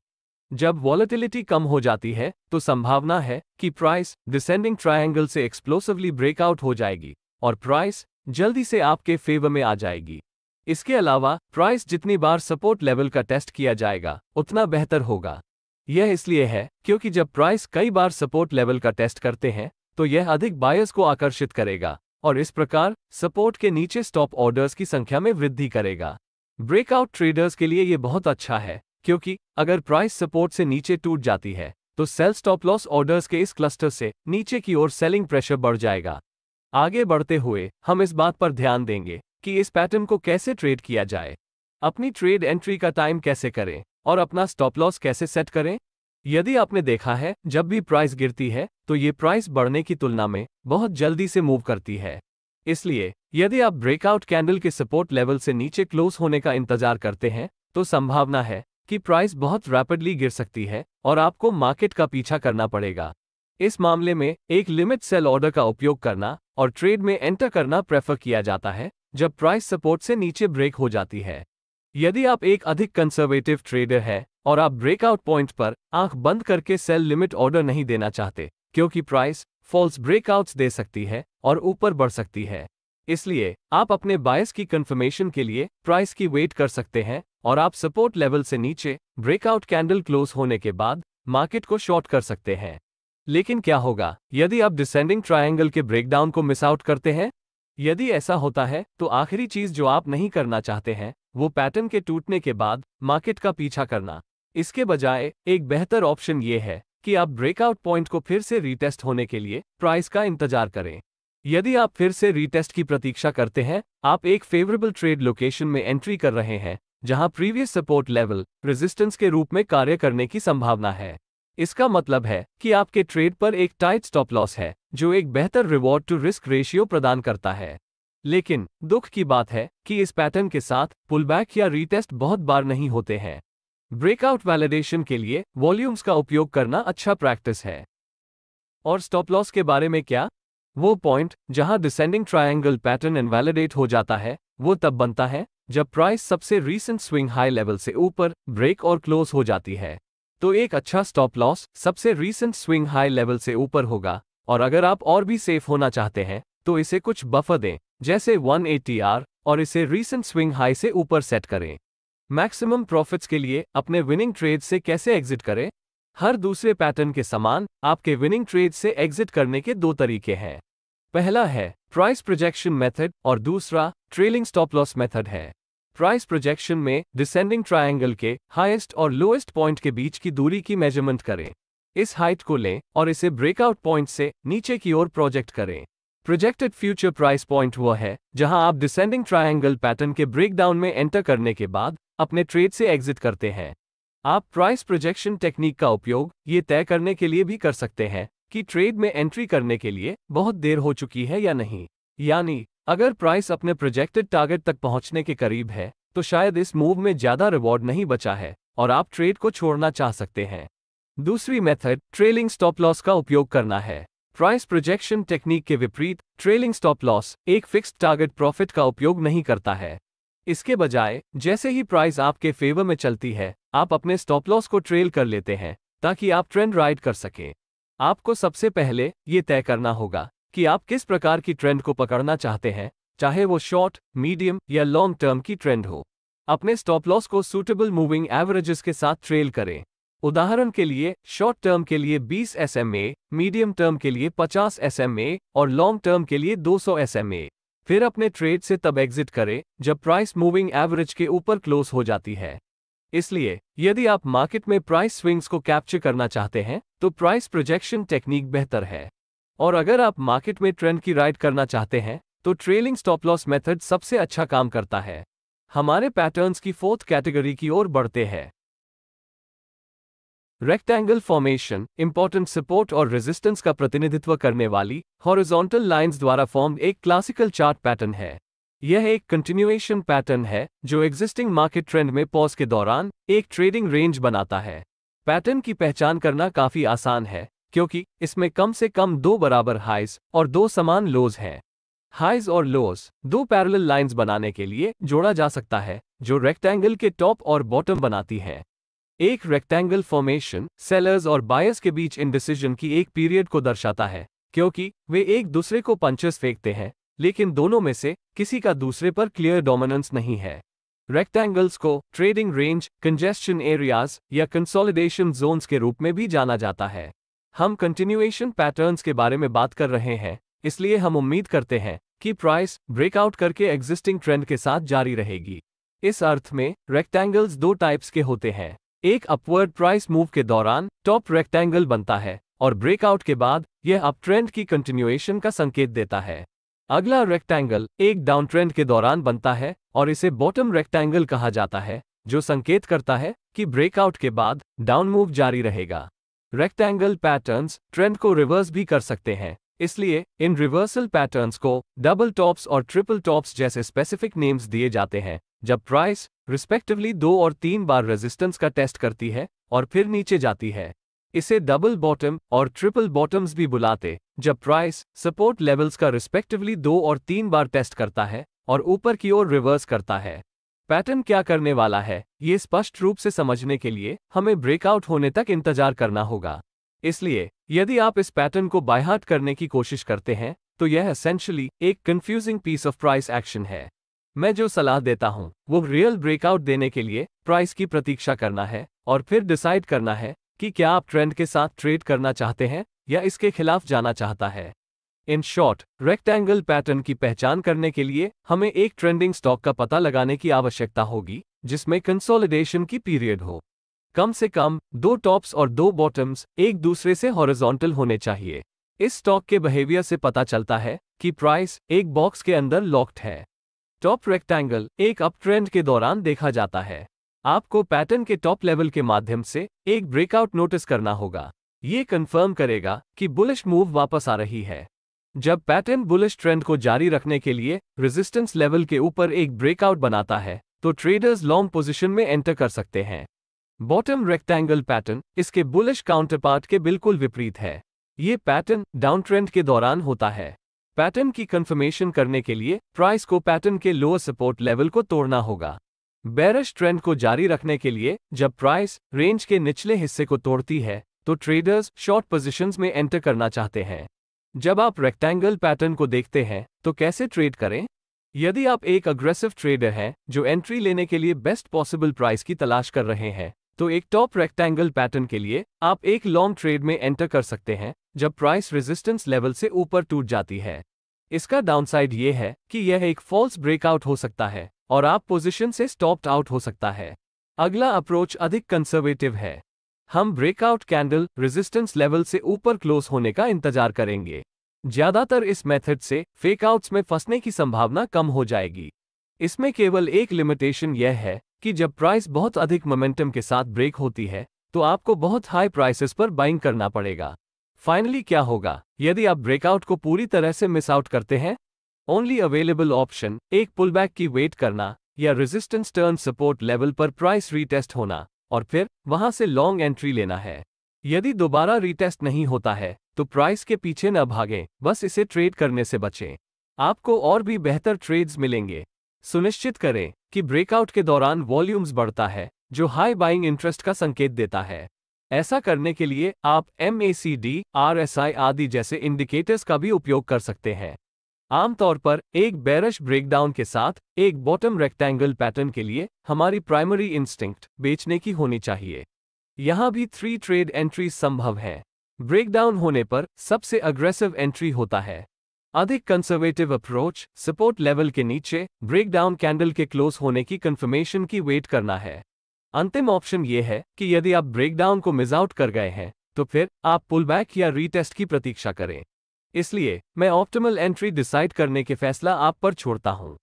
जब वॉलेटिलिटी कम हो जाती है तो संभावना है कि प्राइस डिसेंडिंग ट्रायंगल से एक्सप्लोसिवली ब्रेकआउट हो जाएगी और प्राइस जल्दी से आपके फेवर में आ जाएगी इसके अलावा प्राइस जितनी बार सपोर्ट लेवल का टेस्ट किया जाएगा उतना बेहतर होगा यह इसलिए है क्योंकि जब प्राइस कई बार सपोर्ट लेवल का टेस्ट करते हैं तो यह अधिक बायस को आकर्षित करेगा और इस प्रकार सपोर्ट के नीचे स्टॉप ऑर्डर्स की संख्या में वृद्धि करेगा ब्रेकआउट ट्रेडर्स के लिए ये बहुत अच्छा है क्योंकि अगर प्राइस सपोर्ट से नीचे टूट जाती है तो सेल स्टॉप लॉस ऑर्डर्स के इस क्लस्टर से नीचे की ओर सेलिंग प्रेशर बढ़ जाएगा आगे बढ़ते हुए हम इस बात पर ध्यान देंगे कि इस पैटर्न को कैसे ट्रेड किया जाए अपनी ट्रेड एंट्री का टाइम कैसे करें और अपना स्टॉप लॉस कैसे सेट करें यदि आपने देखा है जब भी प्राइस गिरती है तो ये प्राइस बढ़ने की तुलना में बहुत जल्दी से मूव करती है इसलिए यदि आप ब्रेकआउट कैंडल के सपोर्ट लेवल से नीचे क्लोज होने का इंतजार करते हैं तो संभावना है कि प्राइस बहुत रैपिडली गिर सकती है और आपको मार्केट का पीछा करना पड़ेगा इस मामले में एक लिमिट सेल ऑर्डर का उपयोग करना और ट्रेड में एंटर करना प्रेफर किया जाता है जब प्राइस सपोर्ट से नीचे ब्रेक हो जाती है यदि आप एक अधिक कंसर्वेटिव ट्रेडर हैं और आप ब्रेकआउट पॉइंट पर आंख बंद करके सेल लिमिट ऑर्डर नहीं देना चाहते क्योंकि प्राइस फॉल्स ब्रेकआउट्स दे सकती है और ऊपर बढ़ सकती है इसलिए आप अपने बायस की कंफर्मेशन के लिए प्राइस की वेट कर सकते हैं और आप सपोर्ट लेवल से नीचे ब्रेकआउट कैंडल क्लोज होने के बाद मार्केट को शॉर्ट कर सकते हैं लेकिन क्या होगा यदि आप डिसेंडिंग ट्रायंगल के ब्रेकडाउन को मिस आउट करते हैं यदि ऐसा होता है तो आखिरी चीज जो आप नहीं करना चाहते हैं वो पैटर्न के टूटने के बाद मार्केट का पीछा करना इसके बजाय एक बेहतर ऑप्शन ये है कि आप ब्रेकआउट पॉइंट को फिर से रीटेस्ट होने के लिए प्राइस का इंतजार करें यदि आप फिर से रीटेस्ट की प्रतीक्षा करते हैं आप एक फेवरेबल ट्रेड लोकेशन में एंट्री कर रहे हैं जहां प्रीवियस सपोर्ट लेवल रेजिस्टेंस के रूप में कार्य करने की संभावना है इसका मतलब है कि आपके ट्रेड पर एक टाइट स्टॉप लॉस है जो एक बेहतर रिवॉर्ड टू रिस्क रेशियो प्रदान करता है लेकिन दुख की बात है कि इस पैटर्न के साथ पुलबैक या रीटेस्ट बहुत बार नहीं होते हैं ब्रेकआउट वैलिडेशन के लिए वॉल्यूम्स का उपयोग करना अच्छा प्रैक्टिस है और स्टॉप लॉस के बारे में क्या वो पॉइंट जहां डिसेंडिंग ट्रायंगल पैटर्न इनवैलिडेट हो जाता है वो तब बनता है जब प्राइस सबसे रीसेंट स्विंग हाई लेवल से ऊपर ब्रेक और क्लोज हो जाती है तो एक अच्छा स्टॉप लॉस सबसे रीसेंट स्विंग हाई लेवल से ऊपर होगा और अगर आप और भी सेफ होना चाहते हैं तो इसे कुछ बफर दें जैसे 180 एटीआर और इसे रीसेंट स्विंग हाई से ऊपर सेट करें मैक्सिमम प्रॉफिट्स के लिए अपने विनिंग ट्रेड से कैसे एग्जिट करें हर दूसरे पैटर्न के समान आपके विनिंग ट्रेड से एग्जिट करने के दो तरीके हैं पहला है प्राइस प्रोजेक्शन मेथड और दूसरा ट्रेलिंग स्टॉप लॉस मेथड है प्राइस प्रोजेक्शन में डिसेंडिंग ट्रायंगल के हाईएस्ट और लोएस्ट पॉइंट के बीच की दूरी की मेजरमेंट करें इस हाइट को लें और इसे ब्रेकआउट पॉइंट से नीचे की ओर प्रोजेक्ट करें प्रोजेक्टेड फ्यूचर प्राइस पॉइंट वह है जहां आप डिसेंडिंग ट्रायंगल पैटर्न के ब्रेकडाउन में एंटर करने के बाद अपने ट्रेड से एग्जिट करते हैं आप प्राइस प्रोजेक्शन टेक्निक का उपयोग ये तय करने के लिए भी कर सकते हैं कि ट्रेड में एंट्री करने के लिए बहुत देर हो चुकी है या नहीं यानी अगर प्राइस अपने प्रोजेक्टेड टारगेट तक पहुंचने के करीब है तो शायद इस मूव में ज्यादा रिवॉर्ड नहीं बचा है और आप ट्रेड को छोड़ना चाह सकते हैं दूसरी मेथड ट्रेलिंग स्टॉप लॉस का उपयोग करना है प्राइस प्रोजेक्शन टेक्निक के विपरीत ट्रेलिंग स्टॉप लॉस एक फिक्स्ड टारगेट प्रॉफिट का उपयोग नहीं करता है इसके बजाय जैसे ही प्राइस आपके फेवर में चलती है आप अपने स्टॉप लॉस को ट्रेल कर लेते हैं ताकि आप ट्रेंड राइड कर सकें आपको सबसे पहले ये तय करना होगा कि आप किस प्रकार की ट्रेंड को पकड़ना चाहते हैं चाहे वो शॉर्ट मीडियम या लॉन्ग टर्म की ट्रेंड हो अपने स्टॉप लॉस को सूटेबल मूविंग एवरेजेस के साथ ट्रेल करें उदाहरण के लिए शॉर्ट टर्म के लिए 20 एस मीडियम टर्म के लिए 50 एस और लॉन्ग टर्म के लिए 200 एस फिर अपने ट्रेड से तब एग्जिट करें जब प्राइस मूविंग एवरेज के ऊपर क्लोज हो जाती है इसलिए यदि आप मार्केट में प्राइस स्विंग्स को कैप्चर करना चाहते हैं तो प्राइस प्रोजेक्शन टेक्निक बेहतर है और अगर आप मार्केट में ट्रेंड की राइड करना चाहते हैं तो ट्रेलिंग स्टॉप लॉस मेथड सबसे अच्छा काम करता है हमारे पैटर्न्स की फोर्थ कैटेगरी की ओर बढ़ते हैं रेक्टेंगल फॉर्मेशन इंपॉर्टेंट सपोर्ट और रेजिस्टेंस का प्रतिनिधित्व करने वाली हॉरिजॉन्टल लाइंस द्वारा फॉर्म एक क्लासिकल चार्ट पैटर्न है यह एक कंटिन्यूएशन पैटर्न है जो एग्जिस्टिंग मार्केट ट्रेंड में पॉज के दौरान एक ट्रेडिंग रेंज बनाता है पैटर्न की पहचान करना काफी आसान है क्योंकि इसमें कम से कम दो बराबर हाइज और दो समान लोज हैं हाइज और लोज दो पैरल लाइंस बनाने के लिए जोड़ा जा सकता है जो रेक्टेंगल के टॉप और बॉटम बनाती हैं एक रेक्टेंगल फॉर्मेशन सेलर्स और बायर्स के बीच डिसीजन की एक पीरियड को दर्शाता है क्योंकि वे एक दूसरे को पंचर्स फेंकते हैं लेकिन दोनों में से किसी का दूसरे पर क्लियर डोमिनेंस नहीं है रेक्टेंगल्स को ट्रेडिंग रेंज कंजेस्टन एरियाज या कंसोलिडेशन जोन्स के रूप में भी जाना जाता है हम कंटिन्यूएशन पैटर्न्स के बारे में बात कर रहे हैं इसलिए हम उम्मीद करते हैं कि प्राइस ब्रेकआउट करके एग्जिस्टिंग ट्रेंड के साथ जारी रहेगी इस अर्थ में रेक्टेंगल्स दो टाइप्स के होते हैं एक अपवर्ड प्राइस मूव के दौरान टॉप रेक्टेंगल बनता है और ब्रेकआउट के बाद यह अप ट्रेंड की कंटिन्यूएशन का संकेत देता है अगला रेक्टेंगल एक डाउन ट्रेंड के दौरान बनता है और इसे बॉटम रेक्टेंगल कहा जाता है जो संकेत करता है कि ब्रेकआउट के बाद डाउन मूव जारी रहेगा रेक्टेंगल पैटर्न्स ट्रेंड को रिवर्स भी कर सकते हैं इसलिए इन रिवर्सल पैटर्न्स को डबल टॉप्स और ट्रिपल टॉप्स जैसे स्पेसिफिक नेम्स दिए जाते हैं जब प्राइस रिस्पेक्टिवली दो और तीन बार रेजिस्टेंस का टेस्ट करती है और फिर नीचे जाती है इसे डबल बॉटम और ट्रिपल बॉटम्स भी बुलाते जब प्राइस सपोर्ट लेवल्स का रिस्पेक्टिवली दो और तीन बार टेस्ट करता है और ऊपर की ओर रिवर्स करता है पैटर्न क्या करने वाला है ये स्पष्ट रूप से समझने के लिए हमें ब्रेकआउट होने तक इंतजार करना होगा इसलिए यदि आप इस पैटर्न को बायहाट करने की कोशिश करते हैं तो यह असेंशली एक confusing piece of price action है मैं जो सलाह देता हूँ वो रियल ब्रेकआउट देने के लिए प्राइस की प्रतीक्षा करना है और फिर डिसाइड करना है कि क्या आप ट्रेंड के साथ ट्रेड करना चाहते हैं या इसके खिलाफ जाना चाहता है इन शॉर्ट रेक्टेंगल पैटर्न की पहचान करने के लिए हमें एक ट्रेंडिंग स्टॉक का पता लगाने की आवश्यकता होगी जिसमें कंसोलिडेशन की पीरियड हो कम से कम दो टॉप्स और दो बॉटम्स एक दूसरे से हॉरिजॉन्टल होने चाहिए इस स्टॉक के बिहेवियर से पता चलता है कि प्राइस एक बॉक्स के अंदर लॉक्ड है टॉप रेक्टेंगल एक अप ट्रेंड के दौरान देखा जाता है आपको पैटर्न के टॉप लेवल के माध्यम से एक ब्रेकआउट नोटिस करना होगा ये कन्फर्म करेगा कि बुलिश मूव वापस आ रही है जब पैटर्न बुलिश ट्रेंड को जारी रखने के लिए रेजिस्टेंस लेवल के ऊपर एक ब्रेकआउट बनाता है तो ट्रेडर्स लॉन्ग पोजीशन में एंटर कर सकते हैं बॉटम रेक्टेंगल पैटर्न इसके बुलिश काउंटरपार्ट के बिल्कुल विपरीत है ये पैटर्न डाउन ट्रेंड के दौरान होता है पैटर्न की कंफर्मेशन करने के लिए प्राइस को पैटर्न के लोअर सपोर्ट लेवल को तोड़ना होगा बैरस ट्रेंड को जारी रखने के लिए जब प्राइस रेंज के निचले हिस्से को तोड़ती है तो ट्रेडर्स शॉर्ट पोजीशंस में एंटर करना चाहते हैं जब आप रेक्टेंगल पैटर्न को देखते हैं तो कैसे ट्रेड करें यदि आप एक अग्रेसिव ट्रेडर हैं जो एंट्री लेने के लिए बेस्ट पॉसिबल प्राइस की तलाश कर रहे हैं तो एक टॉप रेक्टेंगल पैटर्न के लिए आप एक लॉन्ग ट्रेड में एंटर कर सकते हैं जब प्राइस रेजिस्टेंस लेवल से ऊपर टूट जाती है इसका डाउनसाइड ये है कि यह एक फॉल्स ब्रेकआउट हो सकता है और आप पोजीशन से स्टॉप्ड आउट हो सकता है अगला अप्रोच अधिक कंसर्वेटिव है हम ब्रेकआउट कैंडल रेजिस्टेंस लेवल से ऊपर क्लोज होने का इंतजार करेंगे ज्यादातर इस मेथड से फेकआउट्स में फंसने की संभावना कम हो जाएगी इसमें केवल एक लिमिटेशन यह है कि जब प्राइस बहुत अधिक मोमेंटम के साथ ब्रेक होती है तो आपको बहुत हाई प्राइसेस पर बाइंग करना पड़ेगा फाइनली क्या होगा यदि आप ब्रेकआउट को पूरी तरह से मिस आउट करते हैं ओनली अवेलेबल ऑप्शन एक पुलबैक की वेट करना या रेजिस्टेंस टर्न सपोर्ट लेवल पर प्राइस रीटेस्ट होना और फिर वहां से लॉन्ग एंट्री लेना है यदि दोबारा रीटेस्ट नहीं होता है तो प्राइस के पीछे न भागें बस इसे ट्रेड करने से बचें आपको और भी बेहतर ट्रेड्स मिलेंगे सुनिश्चित करें कि ब्रेकआउट के दौरान वॉल्यूम्स बढ़ता है जो हाई बाइंग इंटरेस्ट का संकेत देता है ऐसा करने के लिए आप M A C D R S I आदि जैसे इंडिकेटर्स का भी उपयोग कर सकते हैं आमतौर पर एक बैरश ब्रेकडाउन के साथ एक बॉटम रेक्टेंगल पैटर्न के लिए हमारी प्राइमरी इंस्टिंक्ट बेचने की होनी चाहिए यहाँ भी थ्री ट्रेड एंट्रीज संभव हैं ब्रेकडाउन होने पर सबसे अग्रेसिव एंट्री होता है अधिक कंसर्वेटिव अप्रोच सपोर्ट लेवल के नीचे ब्रेकडाउन कैंडल के क्लोज होने की कंफर्मेशन की वेट करना है अंतिम ऑप्शन ये है कि यदि आप ब्रेकडाउन को मिस आउट कर गए हैं तो फिर आप पुलबैक या रीटेस्ट की प्रतीक्षा करें इसलिए मैं ऑप्टिमल एंट्री डिसाइड करने के फैसला आप पर छोड़ता हूं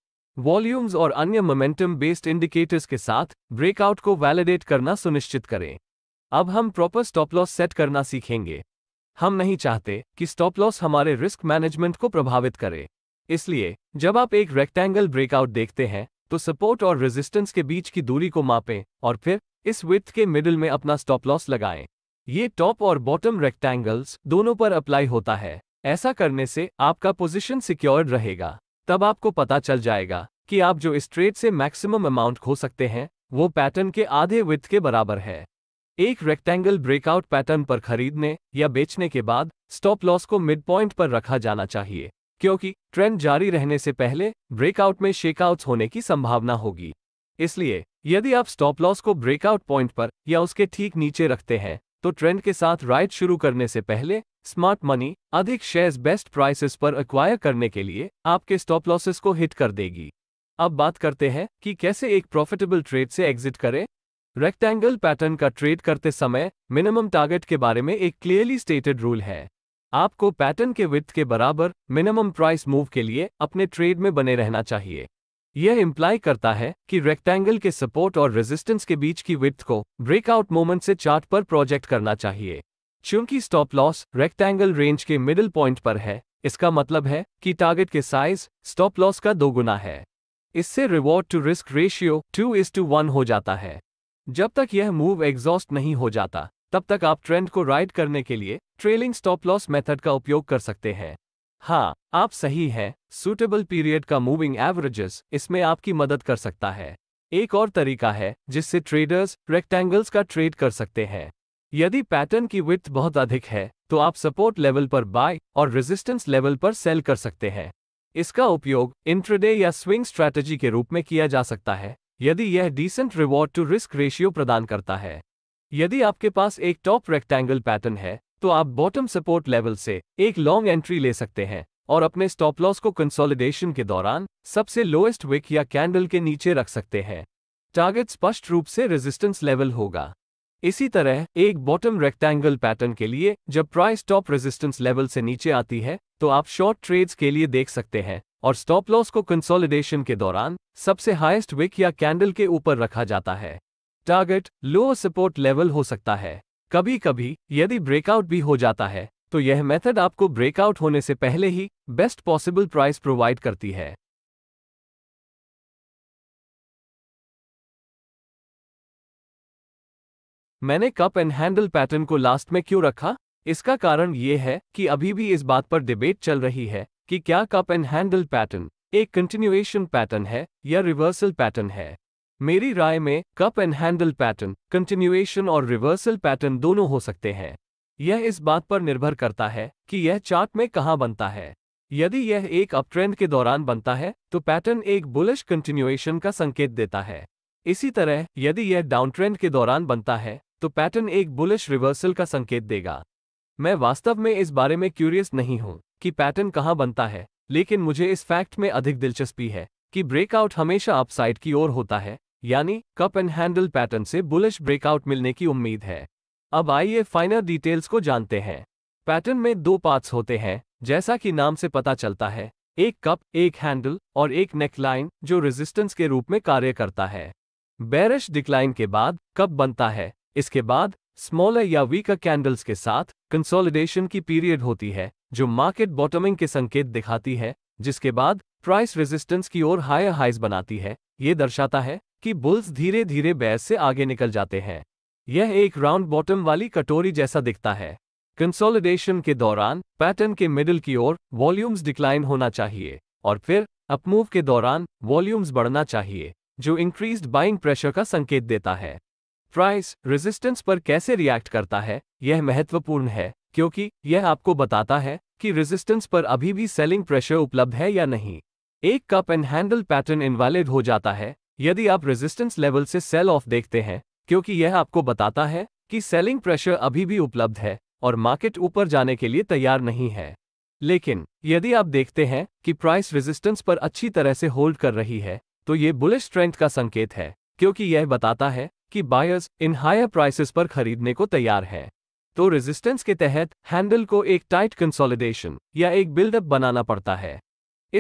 वॉल्यूम्स और अन्य मोमेंटम बेस्ड इंडिकेटर्स के साथ ब्रेकआउट को वैलिडेट करना सुनिश्चित करें अब हम प्रॉपर स्टॉप लॉस सेट करना सीखेंगे हम नहीं चाहते कि स्टॉप लॉस हमारे रिस्क मैनेजमेंट को प्रभावित करे इसलिए जब आप एक रेक्टेंगल ब्रेकआउट देखते हैं तो सपोर्ट और रेजिस्टेंस के बीच की दूरी को मापें और फिर इस विथ के मिडिल में अपना स्टॉप लॉस लगाएं ये टॉप और बॉटम रेक्टेंगल्स दोनों पर अप्लाई होता है ऐसा करने से आपका पोजिशन सिक्योर्ड रहेगा तब आपको पता चल जाएगा कि आप जो स्ट्रेट से मैक्सिमम अमाउंट खो सकते हैं वो पैटर्न के आधे विथ के बराबर है एक रेक्टेंगल ब्रेकआउट पैटर्न पर खरीदने या बेचने के बाद स्टॉप लॉस को मिड पॉइंट पर रखा जाना चाहिए क्योंकि ट्रेंड जारी रहने से पहले ब्रेकआउट में शेकआउट्स होने की संभावना होगी इसलिए यदि आप स्टॉप लॉस को ब्रेकआउट पॉइंट पर या उसके ठीक नीचे रखते हैं तो ट्रेंड के साथ राइट शुरू करने से पहले स्मार्ट मनी अधिक शेयर्स बेस्ट प्राइसेस पर एक्वायर करने के लिए आपके स्टॉप लॉसेस को हिट कर देगी अब बात करते हैं कि कैसे एक प्रॉफिटेबल ट्रेड से एग्जिट करें रेक्टेंगल पैटर्न का ट्रेड करते समय मिनिमम टारगेट के बारे में एक क्लियरली स्टेटेड रूल है आपको पैटर्न के विथ के बराबर मिनिमम प्राइस मूव के लिए अपने ट्रेड में बने रहना चाहिए यह इम्प्लाई करता है कि रेक्टेंगल के सपोर्ट और रेजिस्टेंस के बीच की विथ को ब्रेकआउट मोमेंट से चार्ट पर प्रोजेक्ट करना चाहिए चूंकि स्टॉप लॉस रेक्टेंगल रेंज के मिडिल पॉइंट पर है इसका मतलब है कि टारगेट के साइज स्टॉप लॉस का दोगुना है इससे reward to risk ratio two is to one हो जाता है जब तक यह मूव एग्जॉस्ट नहीं हो जाता तब तक आप ट्रेंड को राइड करने के लिए ट्रेलिंग स्टॉप लॉस मेथड का उपयोग कर सकते हैं हाँ आप सही हैं सूटेबल पीरियड का मूविंग एवरेजेस इसमें आपकी मदद कर सकता है एक और तरीका है जिससे ट्रेडर्स रेक्टेंगल्स का ट्रेड कर सकते हैं यदि पैटर्न की विथ बहुत अधिक है तो आप सपोर्ट लेवल पर बाय और रेजिस्टेंस लेवल पर सेल कर सकते हैं इसका उपयोग इंट्रोडे या स्विंग स्ट्रैटेजी के रूप में किया जा सकता है यदि यह decent reward to risk ratio प्रदान करता है यदि आपके पास एक टॉप रेक्टेंगल पैटर्न है तो आप बॉटम सपोर्ट लेवल से एक लॉन्ग एंट्री ले सकते हैं और अपने स्टॉप लॉस को कंसोलिडेशन के दौरान सबसे लोएस्ट विक या कैंडल के नीचे रख सकते हैं टारगेट स्पष्ट रूप से रेजिस्टेंस लेवल होगा इसी तरह एक बॉटम रेक्टेंगल पैटर्न के लिए जब प्राइस टॉप रेजिस्टेंस लेवल से नीचे आती है तो आप शॉर्ट ट्रेड्स के लिए देख सकते हैं और स्टॉप लॉस को कंसोलिडेशन के दौरान सबसे हाईएस्ट विक या कैंडल के ऊपर रखा जाता है टारगेट लो सपोर्ट लेवल हो सकता है कभी कभी यदि ब्रेकआउट भी हो जाता है तो यह मेथड आपको ब्रेकआउट होने से पहले ही बेस्ट पॉसिबल प्राइस प्रोवाइड करती है मैंने कप एंड हैंडल पैटर्न को लास्ट में क्यों रखा इसका कारण ये है कि अभी भी इस बात पर डिबेट चल रही है कि क्या कप एंड हैंडल पैटर्न एक कंटिन्यूएशन पैटर्न है या रिवर्सल पैटर्न है मेरी राय में cup and handle pattern continuation और रिवर्सल पैटर्न दोनों हो सकते हैं यह इस बात पर निर्भर करता है कि यह चार्ट में कहाँ बनता है यदि यह एक अप ट्रेंड के दौरान बनता है तो पैटर्न एक बुलिश कंटिन्यूएशन का संकेत देता है इसी तरह यदि यह डाउन ट्रेंड के दौरान बनता है तो पैटर्न एक बुलिश रिवर्सल का संकेत देगा मैं वास्तव में इस बारे में क्यूरियस नहीं हूं कि पैटर्न कहाँ बनता है लेकिन मुझे इस फैक्ट में अधिक दिलचस्पी है कि ब्रेकआउट हमेशा अपसाइड की ओर होता है यानी कप एंड हैंडल पैटर्न से बुलिश ब्रेकआउट मिलने की उम्मीद है अब आइए फाइनल डिटेल्स को जानते हैं पैटर्न में दो पार्ट्स होते हैं जैसा कि नाम से पता चलता है एक कप एक हैंडल और एक नेकलाइन जो रेजिस्टेंस के रूप में कार्य करता है बैरश डिक्लाइन के बाद कप बनता है इसके बाद स्मॉलर या वीकर कैंडल्स के साथ कंसोलिडेशन की पीरियड होती है जो मार्केट बॉटमिंग के संकेत दिखाती है जिसके बाद प्राइस रेजिस्टेंस की ओर हायर हाइज बनाती है ये दर्शाता है कि बुल्स धीरे धीरे बैस से आगे निकल जाते हैं यह एक राउंड बॉटम वाली कटोरी जैसा दिखता है कंसोलिडेशन के दौरान पैटर्न के मिडिल की ओर वॉल्यूम्स डिक्लाइन होना चाहिए और फिर अपमूव के दौरान वॉल्यूम्स बढ़ना चाहिए जो इंक्रीज्ड बाइंग प्रेशर का संकेत देता है प्राइस रेजिस्टेंस पर कैसे रिएक्ट करता है यह महत्वपूर्ण है क्योंकि यह आपको बताता है कि रेजिस्टेंस पर अभी भी सेलिंग प्रेशर उपलब्ध है या नहीं एक cup and handle pattern invalid हो जाता है यदि आप रेजिस्टेंस लेवल से सेल ऑफ देखते हैं क्योंकि यह आपको बताता है कि सेलिंग प्रेशर अभी भी उपलब्ध है और मार्केट ऊपर जाने के लिए तैयार नहीं है लेकिन यदि आप देखते हैं कि प्राइस रेजिस्टेंस पर अच्छी तरह से होल्ड कर रही है तो ये बुलिश स्ट्रेंथ का संकेत है क्योंकि यह बताता है कि बायर्स इन हायर प्राइसेस पर खरीदने को तैयार हैं तो रेजिस्टेंस के तहत हैंडल को एक टाइट कंसोलिडेशन या एक बिल्डअप बनाना पड़ता है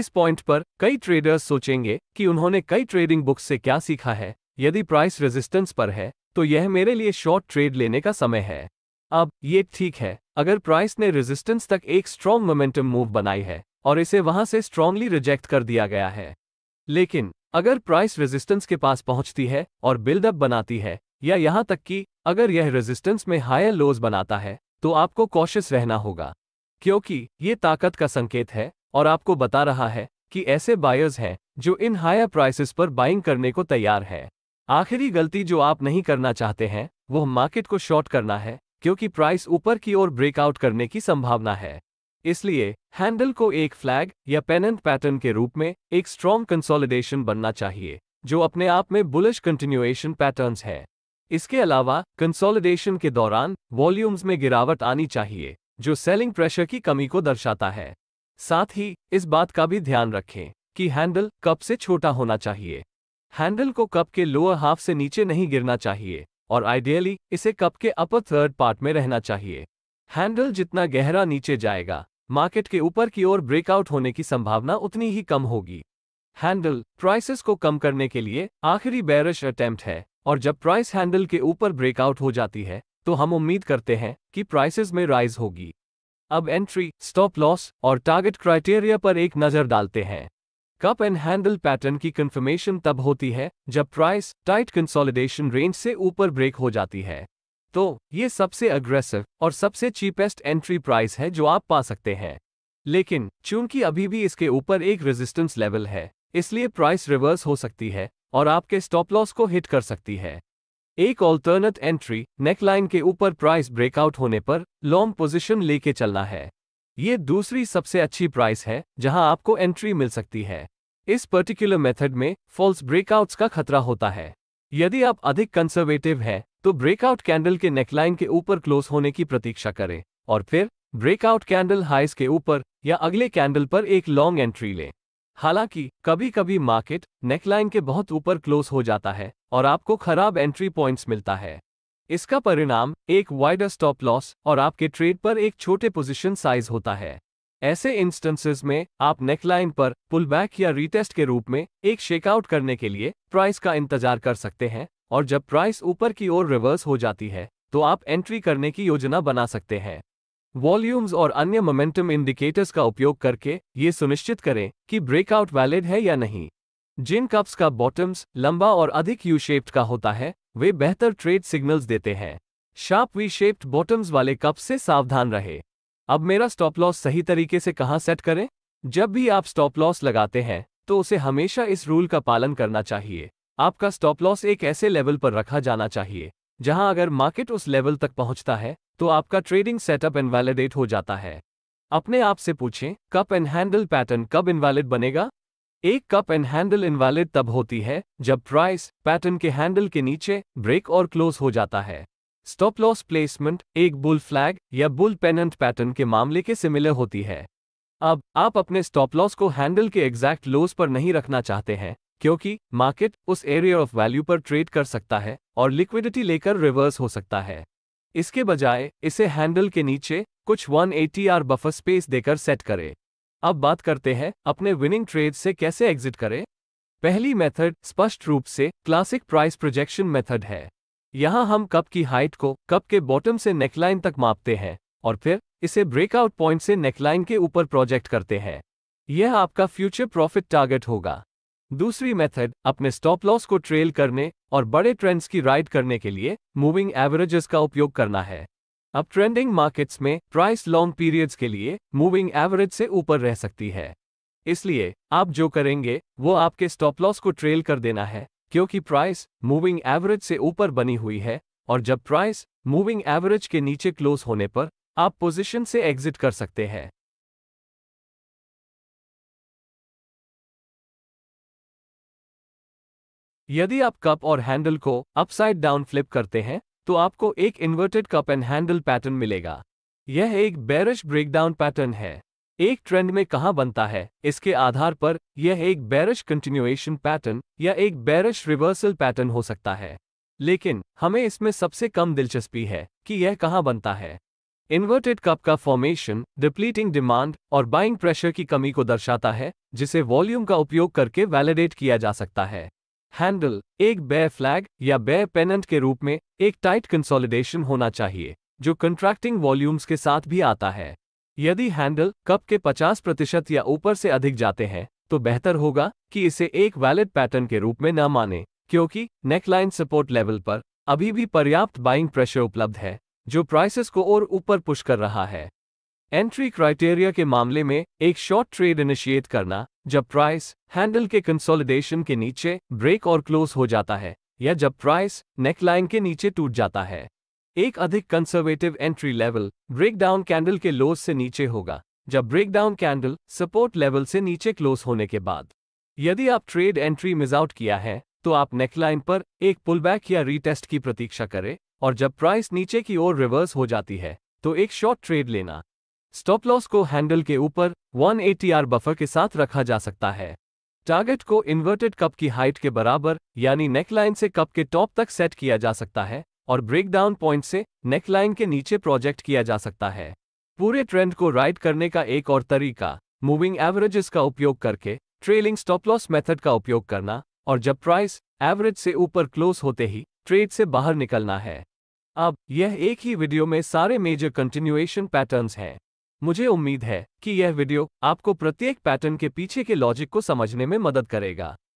इस पॉइंट पर कई ट्रेडर्स सोचेंगे कि उन्होंने कई ट्रेडिंग बुक्स से क्या सीखा है यदि प्राइस रेजिस्टेंस पर है तो यह मेरे लिए शॉर्ट ट्रेड लेने का समय है अब ये ठीक है अगर प्राइस ने रेजिस्टेंस तक एक स्ट्रॉन्ग मोमेंटम मूव बनाई है और इसे वहां से स्ट्रांगली रिजेक्ट कर दिया गया है लेकिन अगर प्राइस रेजिस्टेंस के पास पहुंचती है और बिल्डअप बनाती है या यहां तक कि अगर यह रेजिस्टेंस में हायर लोज बनाता है तो आपको कॉशियस रहना होगा क्योंकि ये ताकत का संकेत है और आपको बता रहा है कि ऐसे बायर्स हैं जो इन हायर प्राइसेस पर बाइंग करने को तैयार हैं आखिरी गलती जो आप नहीं करना चाहते हैं वह मार्केट को शॉर्ट करना है क्योंकि प्राइस ऊपर की ओर ब्रेकआउट करने की संभावना है इसलिए हैंडल को एक फ्लैग या पेनेंट पैटर्न के रूप में एक स्ट्रॉन्ग कंसोलिडेशन बनना चाहिए जो अपने आप में बुलिश कंटिन्यूएशन पैटर्न्स है इसके अलावा कंसोलिडेशन के दौरान वॉल्यूम्स में गिरावट आनी चाहिए जो सेलिंग प्रेशर की कमी को दर्शाता है साथ ही इस बात का भी ध्यान रखें कि हैंडल कप से छोटा होना चाहिए हैंडल को कप के लोअर हाफ से नीचे नहीं गिरना चाहिए और आइडियली इसे कप के अपर थर्ड पार्ट में रहना चाहिए हैंडल जितना गहरा नीचे जाएगा मार्केट के ऊपर की ओर ब्रेकआउट होने की संभावना उतनी ही कम होगी हैंडल प्राइसेस को कम करने के लिए आखिरी बैरिश अटेम्प्ट है और जब प्राइस हैंडल के ऊपर ब्रेकआउट हो जाती है तो हम उम्मीद करते हैं कि प्राइसेस में राइज होगी अब एंट्री स्टॉप लॉस और टारगेट क्राइटेरिया पर एक नज़र डालते हैं कप एंड हैंडल पैटर्न की कन्फर्मेशन तब होती है जब प्राइस टाइट कंसोलिडेशन रेंज से ऊपर ब्रेक हो जाती है तो ये सबसे अग्रेसिव और सबसे चीपेस्ट एंट्री प्राइस है जो आप पा सकते हैं लेकिन चूंकि अभी भी इसके ऊपर एक रेजिस्टेंस लेवल है इसलिए प्राइस रिवर्स हो सकती है और आपके स्टॉप लॉस को हिट कर सकती है एक ऑल्टरनेट एंट्री नेकलाइन के ऊपर प्राइस ब्रेकआउट होने पर लॉन्ग पोजिशन लेके चलना है ये दूसरी सबसे अच्छी प्राइस है जहां आपको एंट्री मिल सकती है इस पर्टिकुलर मेथड में फॉल्स ब्रेकआउट्स का खतरा होता है यदि आप अधिक कंसर्वेटिव हैं तो ब्रेकआउट कैंडल के नेकलाइन के ऊपर क्लोज होने की प्रतीक्षा करें और फिर ब्रेकआउट कैंडल हाइस के ऊपर या अगले कैंडल पर एक लॉन्ग एंट्री लें हालांकि कभी कभी मार्केट नेकलाइन के बहुत ऊपर क्लोज हो जाता है और आपको खराब एंट्री पॉइंट्स मिलता है इसका परिणाम एक वाइडर स्टॉप लॉस और आपके ट्रेड पर एक छोटे पोजिशन साइज होता है ऐसे इंस्टेंसेस में आप नेकलाइन पर पुलबैक या रीटेस्ट के रूप में एक शेकआउट करने के लिए प्राइस का इंतजार कर सकते हैं और जब प्राइस ऊपर की ओर रिवर्स हो जाती है तो आप एंट्री करने की योजना बना सकते हैं वॉल्यूम्स और अन्य मोमेंटम इंडिकेटर्स का उपयोग करके ये सुनिश्चित करें कि ब्रेकआउट वैलिड है या नहीं जिन कप्स का बॉटम्स लंबा और अधिक यू शेप्ड का होता है वे बेहतर ट्रेड सिग्नल्स देते हैं शार्प वी शेप्ड बॉटम्स वाले कप से सावधान रहे अब मेरा स्टॉप लॉस सही तरीके से कहाँ सेट करें जब भी आप स्टॉप लॉस लगाते हैं तो उसे हमेशा इस रूल का पालन करना चाहिए आपका स्टॉप लॉस एक ऐसे लेवल पर रखा जाना चाहिए जहां अगर मार्केट उस लेवल तक पहुंचता है तो आपका ट्रेडिंग सेटअप इनवैलिडेट हो जाता है अपने आप से पूछें कप एंड हैंडल पैटर्न कब इनवैलिड बनेगा एक कप एंड हैंडल इनवैलिड तब होती है जब प्राइस पैटर्न के हैंडल के नीचे ब्रेक और क्लोज हो जाता है स्टॉप लॉस प्लेसमेंट एक बुल फ्लैग या बुल पेनेंट पैटर्न के मामले के सिमिलर होती है अब आप अपने स्टॉप लॉस को हैंडल के एग्जैक्ट लोस पर नहीं रखना चाहते हैं क्योंकि मार्केट उस एरिया ऑफ वैल्यू पर ट्रेड कर सकता है और लिक्विडिटी लेकर रिवर्स हो सकता है इसके बजाय इसे हैंडल के नीचे कुछ 180 आर बफर स्पेस देकर सेट करें अब बात करते हैं अपने विनिंग ट्रेड से कैसे एग्जिट करें पहली मेथड स्पष्ट रूप से क्लासिक प्राइस प्रोजेक्शन मेथड है यहां हम कप की हाइट को कप के बॉटम से नेकलाइन तक मापते हैं और फिर इसे ब्रेकआउट पॉइंट से नेकलाइन के ऊपर प्रोजेक्ट करते हैं यह आपका फ्यूचर प्रॉफिट टारगेट होगा दूसरी मेथड अपने स्टॉप लॉस को ट्रेल करने और बड़े ट्रेंड्स की राइड करने के लिए मूविंग एवरेजेस का उपयोग करना है अब ट्रेंडिंग मार्केट्स में प्राइस लॉन्ग पीरियड्स के लिए मूविंग एवरेज से ऊपर रह सकती है इसलिए आप जो करेंगे वो आपके स्टॉप लॉस को ट्रेल कर देना है क्योंकि प्राइस मूविंग एवरेज से ऊपर बनी हुई है और जब प्राइस मूविंग एवरेज के नीचे क्लोज होने पर आप पोजीशन से एग्जिट कर सकते हैं यदि आप कप और हैंडल को अपसाइड डाउन फ्लिप करते हैं तो आपको एक inverted cup and handle pattern मिलेगा यह एक बैरिश ब्रेकडाउन पैटर्न है एक ट्रेंड में कहाँ बनता है इसके आधार पर यह एक बैरिश कंटिन्यूएशन पैटर्न या एक बैरिश रिवर्सल पैटर्न हो सकता है लेकिन हमें इसमें सबसे कम दिलचस्पी है कि यह कहाँ बनता है इन्वर्टेड कप का फॉर्मेशन डिप्लीटिंग डिमांड और बाइंग प्रेशर की कमी को दर्शाता है जिसे वॉल्यूम का उपयोग करके वैलिडेट किया जा सकता है हैंडल एक बै फ्लैग या बै पेनेंट के रूप में एक टाइट कंसोलिडेशन होना चाहिए जो कंट्रैक्टिंग वॉल्यूम्स के साथ भी आता है यदि हैंडल कप के 50 प्रतिशत या ऊपर से अधिक जाते हैं तो बेहतर होगा कि इसे एक वैलिड पैटर्न के रूप में न माने क्योंकि नेकलाइन सपोर्ट लेवल पर अभी भी पर्याप्त बाइंग प्रेशर उपलब्ध है जो प्राइसेस को और ऊपर पुश कर रहा है एंट्री क्राइटेरिया के मामले में एक शॉर्ट ट्रेड इनिशिएट करना जब प्राइस हैंडल के कंसोलिडेशन के नीचे ब्रेक और क्लोज हो जाता है या जब प्राइस नेकलाइन के नीचे टूट जाता है एक अधिक conservative entry level breakdown candle के लोज से नीचे होगा जब ब्रेकडाउन कैंडल सपोर्ट लेवल से नीचे क्लोज होने के बाद यदि आप ट्रेड एंट्री मिजआउट आउट किया है तो आप नेकलाइन पर एक पुलबैक या रीटेस्ट की प्रतीक्षा करें और जब प्राइस नीचे की ओर रिवर्स हो जाती है तो एक शॉर्ट ट्रेड लेना स्टॉप लॉस को हैंडल के ऊपर वन एटीआर बफर के साथ रखा जा सकता है टारगेट को इन्वर्टेड कप की हाइट के बराबर यानी नेकलाइन से कप के टॉप तक सेट किया जा सकता है और ब्रेकडाउन पॉइंट से नेकलाइन के नीचे प्रोजेक्ट किया जा सकता है पूरे ट्रेंड को राइड करने का एक और तरीका मूविंग एवरेजेस का उपयोग करके ट्रेलिंग स्टॉप लॉस मेथड का उपयोग करना और जब प्राइस एवरेज से ऊपर क्लोज होते ही ट्रेड से बाहर निकलना है अब यह एक ही वीडियो में सारे मेजर कंटिन्यूएशन पैटर्न्स हैं मुझे उम्मीद है कि यह वीडियो आपको प्रत्येक पैटर्न के पीछे के लॉजिक को समझने में मदद करेगा